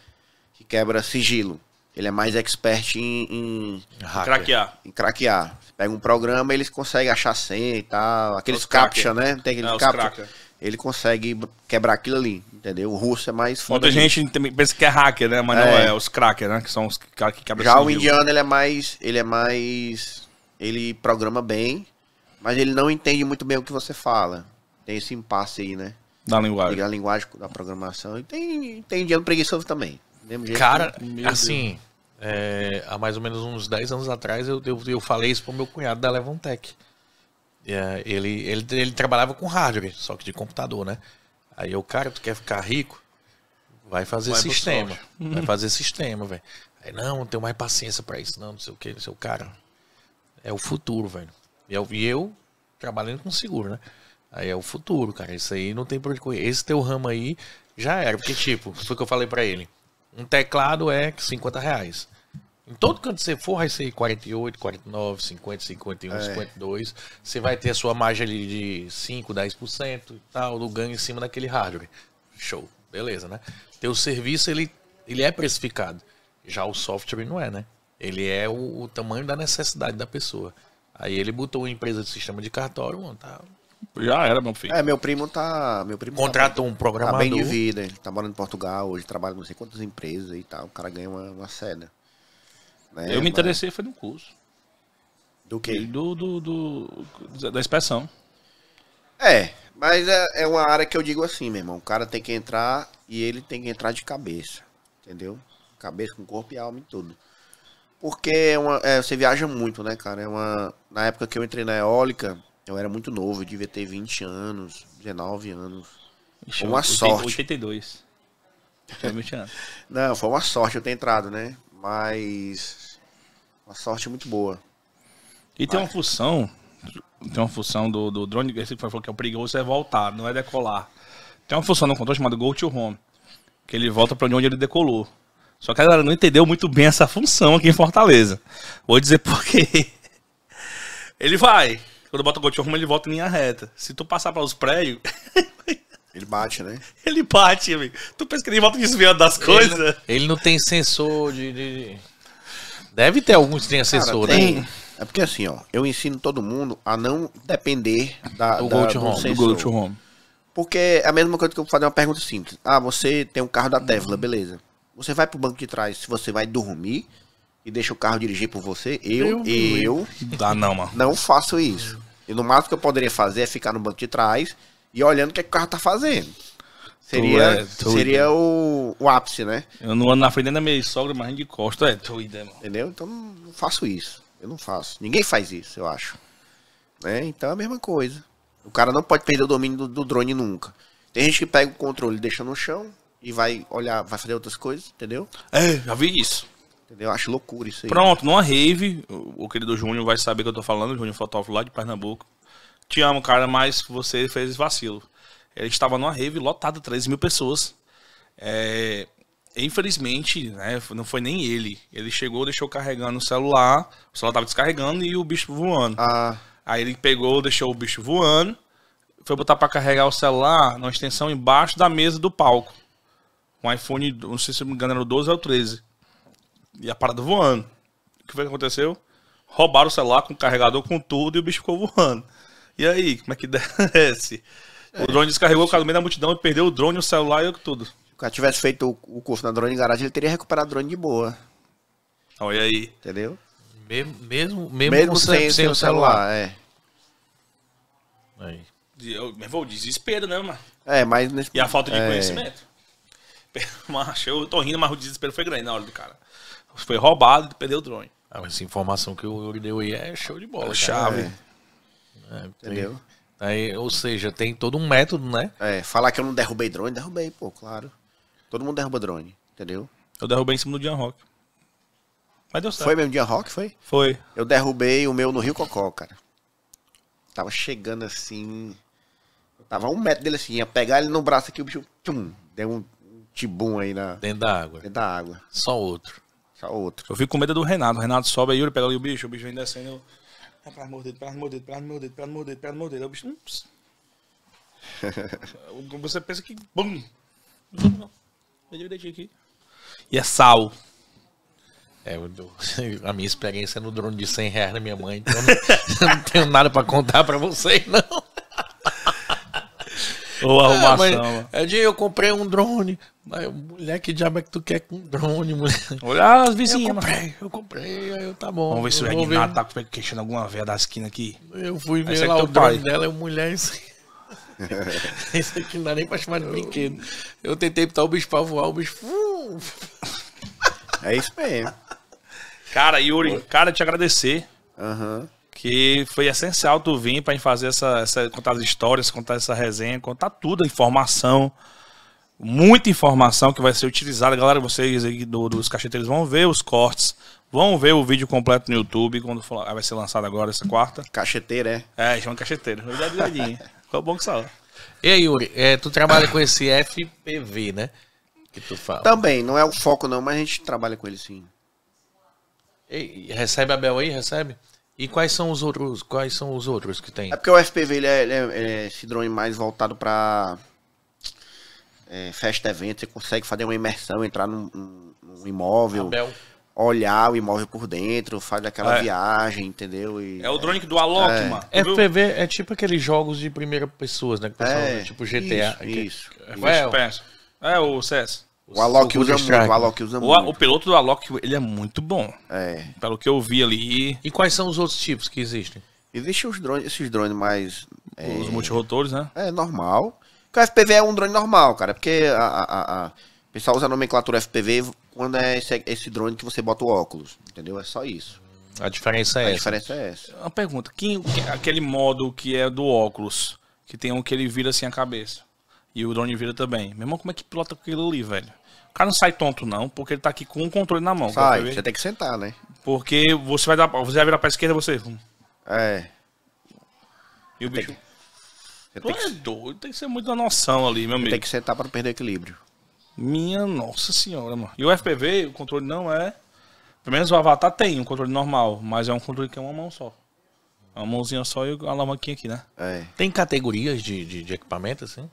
que quebra sigilo. Ele é mais expert em... Em, hacker, craquear. Em craquear. Você pega um programa, eles conseguem achar senha e tal. Aqueles captcha, né? Tem aqueles é, captcha ele consegue quebrar aquilo ali, entendeu? O russo é mais foda. Muita gente também pensa que é hacker, né? Mas é. não, é, é os crackers, né? Que são os caras que quebram Já o indiano, ele é mais. Ele é mais. Ele programa bem, mas ele não entende muito bem o que você fala. Tem esse impasse aí, né? Da linguagem. Da linguagem, da programação. E tem, tem indiano preguiçoso também. Cara, que... assim, é, há mais ou menos uns 10 anos atrás eu, eu, eu falei isso pro meu cunhado da Levantec. É, ele, ele, ele trabalhava com hardware, só que de computador, né? Aí o cara, tu quer ficar rico? Vai fazer vai sistema. Vai uhum. fazer sistema, velho. Aí, não, não tenho mais paciência para isso, não, não sei o que, não sei o cara. É o futuro, velho. E eu, e eu trabalhando com seguro, né? Aí é o futuro, cara. Isso aí não tem problema onde correr. Esse teu ramo aí já era. Porque, tipo, foi o que eu falei para ele. Um teclado é 50 reais. Em todo canto que você for, vai ser 48, 49, 50, 51, é. 52. Você vai ter a sua margem ali de 5, 10% e tal, do ganho em cima daquele hardware. Show. Beleza, né? Teu serviço, ele, ele é precificado. Já o software não é, né? Ele é o, o tamanho da necessidade da pessoa. Aí ele botou uma empresa de sistema de cartório, mano, tá... Já era, meu filho. É, meu primo tá. Meu primo tá Contratou tá, um programador. Tá bem de vida, ele tá morando em Portugal, hoje trabalha não sei quantas empresas e tal. O cara ganha uma, uma seda. Né, eu me interessei, foi num curso. Do quê? Do, do, do, da inspeção. É, mas é, é uma área que eu digo assim, meu irmão. O cara tem que entrar e ele tem que entrar de cabeça. Entendeu? Cabeça com corpo e alma e tudo. Porque é uma, é, você viaja muito, né, cara? É uma, na época que eu entrei na eólica, eu era muito novo. Eu devia ter 20 anos, 19 anos. Foi uma 80, sorte. 82. 20 anos. Não, foi uma sorte eu ter entrado, né? Mas. Uma sorte muito boa. E Mas... tem uma função. Tem uma função do, do drone, que você falou que é o perigoso é voltar, não é decolar. Tem uma função no controle chamada Go to Home, que ele volta para onde ele decolou. Só que a galera não entendeu muito bem essa função aqui em Fortaleza. Vou dizer por quê. Ele vai. Quando bota o Go to Home, ele volta em linha reta. Se tu passar para os prédios, Ele bate, né? Ele bate, amigo. Tu pensa que ele volta desviando das coisas? Ele, ele não tem sensor de. de... Deve ter alguns que tem sensor, Cara, tem... né? É porque assim, ó, eu ensino todo mundo a não depender da, do, da, go to home, do go to home. Porque é a mesma coisa que eu fazer uma pergunta simples. Ah, você tem um carro da Tesla, uhum. beleza. Você vai pro banco de trás, se você vai dormir e deixa o carro dirigir por você, eu, eu, eu, eu ah, não, mano. não faço isso. E no máximo que eu poderia fazer é ficar no banco de trás e olhando o que, é que o carro tá fazendo. Seria, é seria o, o, ápice, né? Eu não ando na frente da minha sogra, mas de costa é doida, mano. Entendeu? Então não faço isso. Eu não faço. Ninguém faz isso, eu acho. Né? Então é a mesma coisa. O cara não pode perder o domínio do, do drone nunca. Tem gente que pega o controle, deixa no chão e vai olhar, vai fazer outras coisas, entendeu? É, já vi isso. Entendeu? Acho loucura isso aí. Pronto, numa rave, o, o querido Júnior vai saber que eu tô falando, o Júnior fotógrafo lá de Pernambuco te amo, cara, mas você fez vacilo. Ele estava numa rave lotada, 13 mil pessoas. É, infelizmente, né, não foi nem ele. Ele chegou, deixou carregando o celular, o celular estava descarregando e o bicho voando. Ah. Aí ele pegou, deixou o bicho voando, foi botar para carregar o celular numa extensão embaixo da mesa do palco. Um iPhone, não sei se me engano, era o 12 ou o 13. E a parada voando. O que foi que aconteceu? Roubaram o celular com o carregador, com tudo, e o bicho ficou voando. E aí, como é que desce? É. O drone descarregou o cara no meio da multidão e perdeu o drone, o celular e tudo. Se o cara tivesse feito o curso na drone garagem, ele teria recuperado o drone de boa. Olha aí. Entendeu? Mesmo, mesmo, mesmo, sem, sem, o celular, celular é. Aí. Eu, vou desespero, né, mano? É, mas. Nesse... E a falta de é. conhecimento. eu tô rindo, mas o desespero foi grande na hora do cara. Foi roubado e perdeu o drone. Ah, mas essa informação que o Yuri deu aí é show de bola. É chave. É. É, entendeu? Aí, ou seja, tem todo um método, né? É, falar que eu não derrubei drone, derrubei, pô, claro. Todo mundo derruba drone, entendeu? Eu derrubei em cima do Jan Rock. Mas deu certo. Foi mesmo Jan Rock, foi? Foi. Eu derrubei o meu no Rio Cocó, cara. Tava chegando assim. Tava um metro dele assim, ia pegar ele no braço aqui, o bicho. Tchum, deu um tibum aí na. Dentro da água. Dentro da água. Só outro. Só outro. Eu fico com medo do Renato. O Renato sobe aí, ele pega ali o bicho, o bicho vem descendo. Eu... Atrás pra morder, pra morder, pra morder, pra morder, pra morder. É o bicho. Hum, você pensa que. Bum! Eu deixei aqui. E é sal. É, eu, a minha experiência no drone de 100 reais da minha mãe, então eu não, não tenho nada para contar para vocês, não. Ou ah, arrumação. É, mas, eu comprei um drone. Aí, mulher, que diabo é que tu quer com drone, mulher? Olha as vizinhas. Eu comprei, eu comprei, aí eu tá bom. Vamos ver se o Reginaldo tá queixando alguma velha da esquina aqui. Eu fui ver lá é o drone pai. dela, é mulher, isso assim. Isso aqui não dá nem pra chamar de brinquedo. Eu tentei botar o bicho pra voar, o bicho. É isso mesmo. Cara, Yuri, cara, te agradecer. Aham. Uhum que foi essencial tu vir para fazer essa, essa, contar as histórias, contar essa resenha, contar tudo, informação, muita informação que vai ser utilizada. Galera, vocês aí do, dos cacheteiros vão ver os cortes, vão ver o vídeo completo no YouTube, quando for, vai ser lançado agora essa quarta. Cacheteiro, é? É, chama cacheteiro. É Ficou bom que saiu. E aí, Yuri, é, tu trabalha com esse FPV, né? Que tu fala. Também, não é o foco não, mas a gente trabalha com ele sim. E recebe a Bel aí? Recebe? E quais são os outros? Quais são os outros que tem? É porque o FPV é, ele é, ele é, esse drone mais voltado para é, festa evento. Você consegue fazer uma imersão, entrar num, num imóvel, Abel. olhar o imóvel por dentro, faz aquela é. viagem, entendeu? E, é o drone que do Alok, é. mano. FPV é tipo aqueles jogos de primeira pessoa, né? Que pessoal, é, tipo GTA. Isso, isso, isso. É, é o CS. O Alok usa muito, o Alok usa o, muito. O piloto do Alok, ele é muito bom. É. Pelo que eu vi ali. E quais são os outros tipos que existem? Existem os drones, esses drones mais... É, os multirotores, né? É, normal. Porque o FPV é um drone normal, cara. Porque a, a, a, o pessoal usa a nomenclatura FPV quando é esse, esse, drone que você bota o óculos, entendeu? É só isso. A diferença é a essa. diferença é essa. Uma pergunta, quem, aquele modo que é do óculos, que tem um que ele vira assim a cabeça, e o drone vira também. Meu irmão, como é que pilota aquilo ali, velho? cara não sai tonto, não, porque ele tá aqui com o controle na mão. Sai, você tem que sentar, né? Porque você vai dar. Você vai virar pra esquerda você. Hum. É. E o você bicho. que... Tu é que... doido, tem que ser muito da noção ali, meu amigo. Tem que sentar pra perder equilíbrio. Minha nossa senhora, mano. E o FPV, o controle não é. Pelo menos o Avatar tem um controle normal, mas é um controle que é uma mão só. Uma mãozinha só e a alavanquinha aqui, né? É. Tem categorias de, de, de equipamento, assim?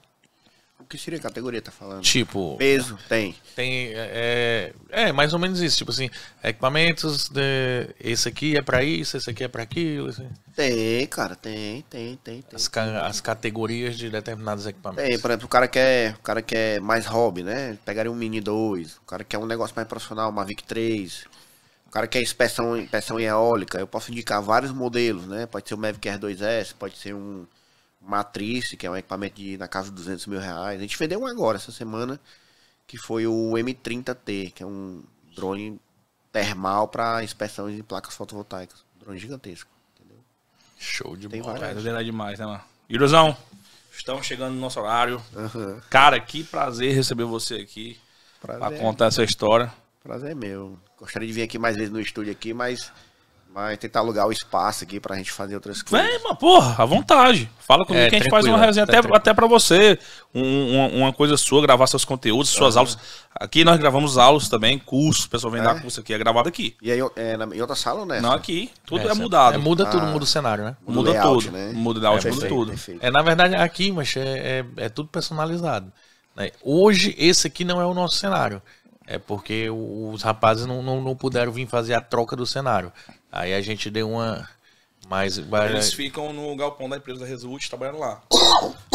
O que seria a categoria, tá falando? Tipo. Peso, tem. Tem. É, é, é, mais ou menos isso. Tipo assim, equipamentos, de, esse aqui é pra isso, esse aqui é pra aquilo. Assim. Tem, cara, tem, tem, tem, tem. As, as categorias de determinados equipamentos. Tem, por exemplo, o cara quer, o cara quer mais hobby, né? Pegaria um Mini 2. O cara quer um negócio mais profissional, uma Vic 3. O cara quer inspeção, inspeção eólica. Eu posso indicar vários modelos, né? Pode ser o Mavic Air 2S, pode ser um matriz, que é um equipamento de, na casa de 200 mil reais. A gente vendeu um agora essa semana, que foi o M30T, que é um drone termal para inspeção de placas fotovoltaicas. Um drone gigantesco, entendeu? Show de bola. É demais, né, mano? Irusão, estamos chegando no nosso horário. Uhum. Cara, que prazer receber você aqui para contar essa história. Prazer é meu. Gostaria de vir aqui mais vezes no estúdio aqui, mas vai tentar alugar o espaço aqui pra gente fazer outras coisas. Vem, mas porra, à vontade. Fala comigo é, que a gente faz uma é, resenha tá até, até pra você. Um, uma, coisa sua, gravar seus conteúdos, suas aulas. Aqui nós gravamos aulas também, curso, o pessoal vem é? dar curso aqui, é gravado aqui. E aí, é, na, em outra sala ou nessa? Não, aqui. Tudo é, é mudado. É, muda tudo, ah, muda o cenário, né? Muda, layout, tudo. Né? Muda o layout, é, muda tudo. Perfeito. É, na verdade, aqui, mas é, é, tudo personalizado. Né? Hoje, esse aqui não é o nosso cenário. É porque os rapazes não, não, não puderam vir fazer a troca do cenário. Aí a gente deu uma. Mas, Eles ficam no galpão da empresa da result trabalhando lá.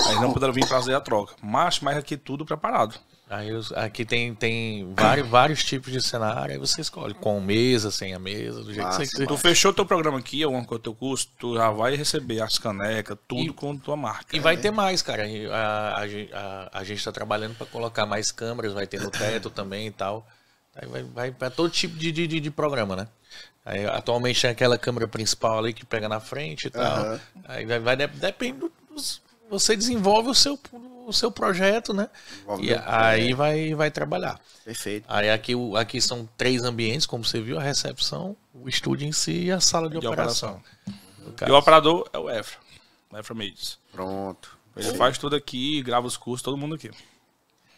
Aí não puderam vir fazer a troca. Mas, mas aqui tudo preparado. Aí aqui tem, tem vários, vários tipos de cenário, aí você escolhe com mesa, sem a mesa, do jeito Nossa, que você Tu fechou teu programa aqui, alguma coisa teu custo, tu já vai receber as canecas, tudo e, com tua marca. E vai é. ter mais, cara. A, a, a, a gente está trabalhando para colocar mais câmeras, vai ter no teto também e tal. Aí vai, vai para todo tipo de, de, de programa, né? Aí, atualmente tem aquela câmera principal ali que pega na frente e tal. Uhum. Aí vai, vai depende do você desenvolve o seu o seu projeto, né? e aí projeto. vai vai trabalhar. Perfeito. Aí aqui aqui são três ambientes, como você viu, a recepção, o estúdio em si e a sala de, de operação. operação. E o operador é o Efra. O Efra Mendes. Pronto. Ele Sim. faz tudo aqui, grava os cursos, todo mundo aqui.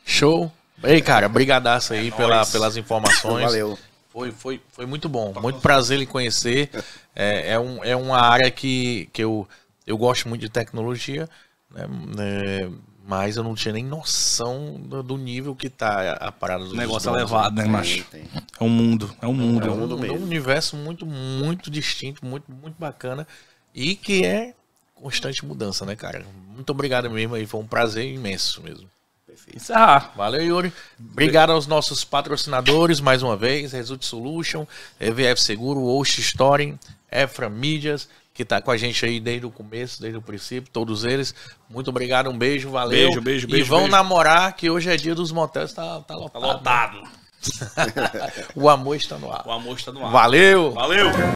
Show. Ei, cara, brigadaço aí é pela, pelas informações. Valeu. Foi, foi, foi muito bom. Tá muito prazer em conhecer. É, é, um, é uma área que, que eu, eu gosto muito de tecnologia, né? É, mas eu não tinha nem noção do, do nível que tá a, a parada do negócio é elevado, né, macho? Tem, tem. É um mundo, é um mundo, é, é um, mesmo. um universo muito, muito distinto, muito, muito bacana e que é constante mudança, né, cara? Muito obrigado mesmo aí, foi um prazer imenso mesmo encerrar. Ah. Valeu, Yuri. Obrigado aos nossos patrocinadores mais uma vez: Result Solution, EVF Seguro, Osh Storing, Efra Mídias, que está com a gente aí desde o começo, desde o princípio, todos eles. Muito obrigado, um beijo, valeu. Beijo, beijo, beijo. E vão beijo. namorar, que hoje é dia dos motéis, tá, tá lotado. Tá lotado. o amor está no ar. O amor está no ar. Valeu! Valeu!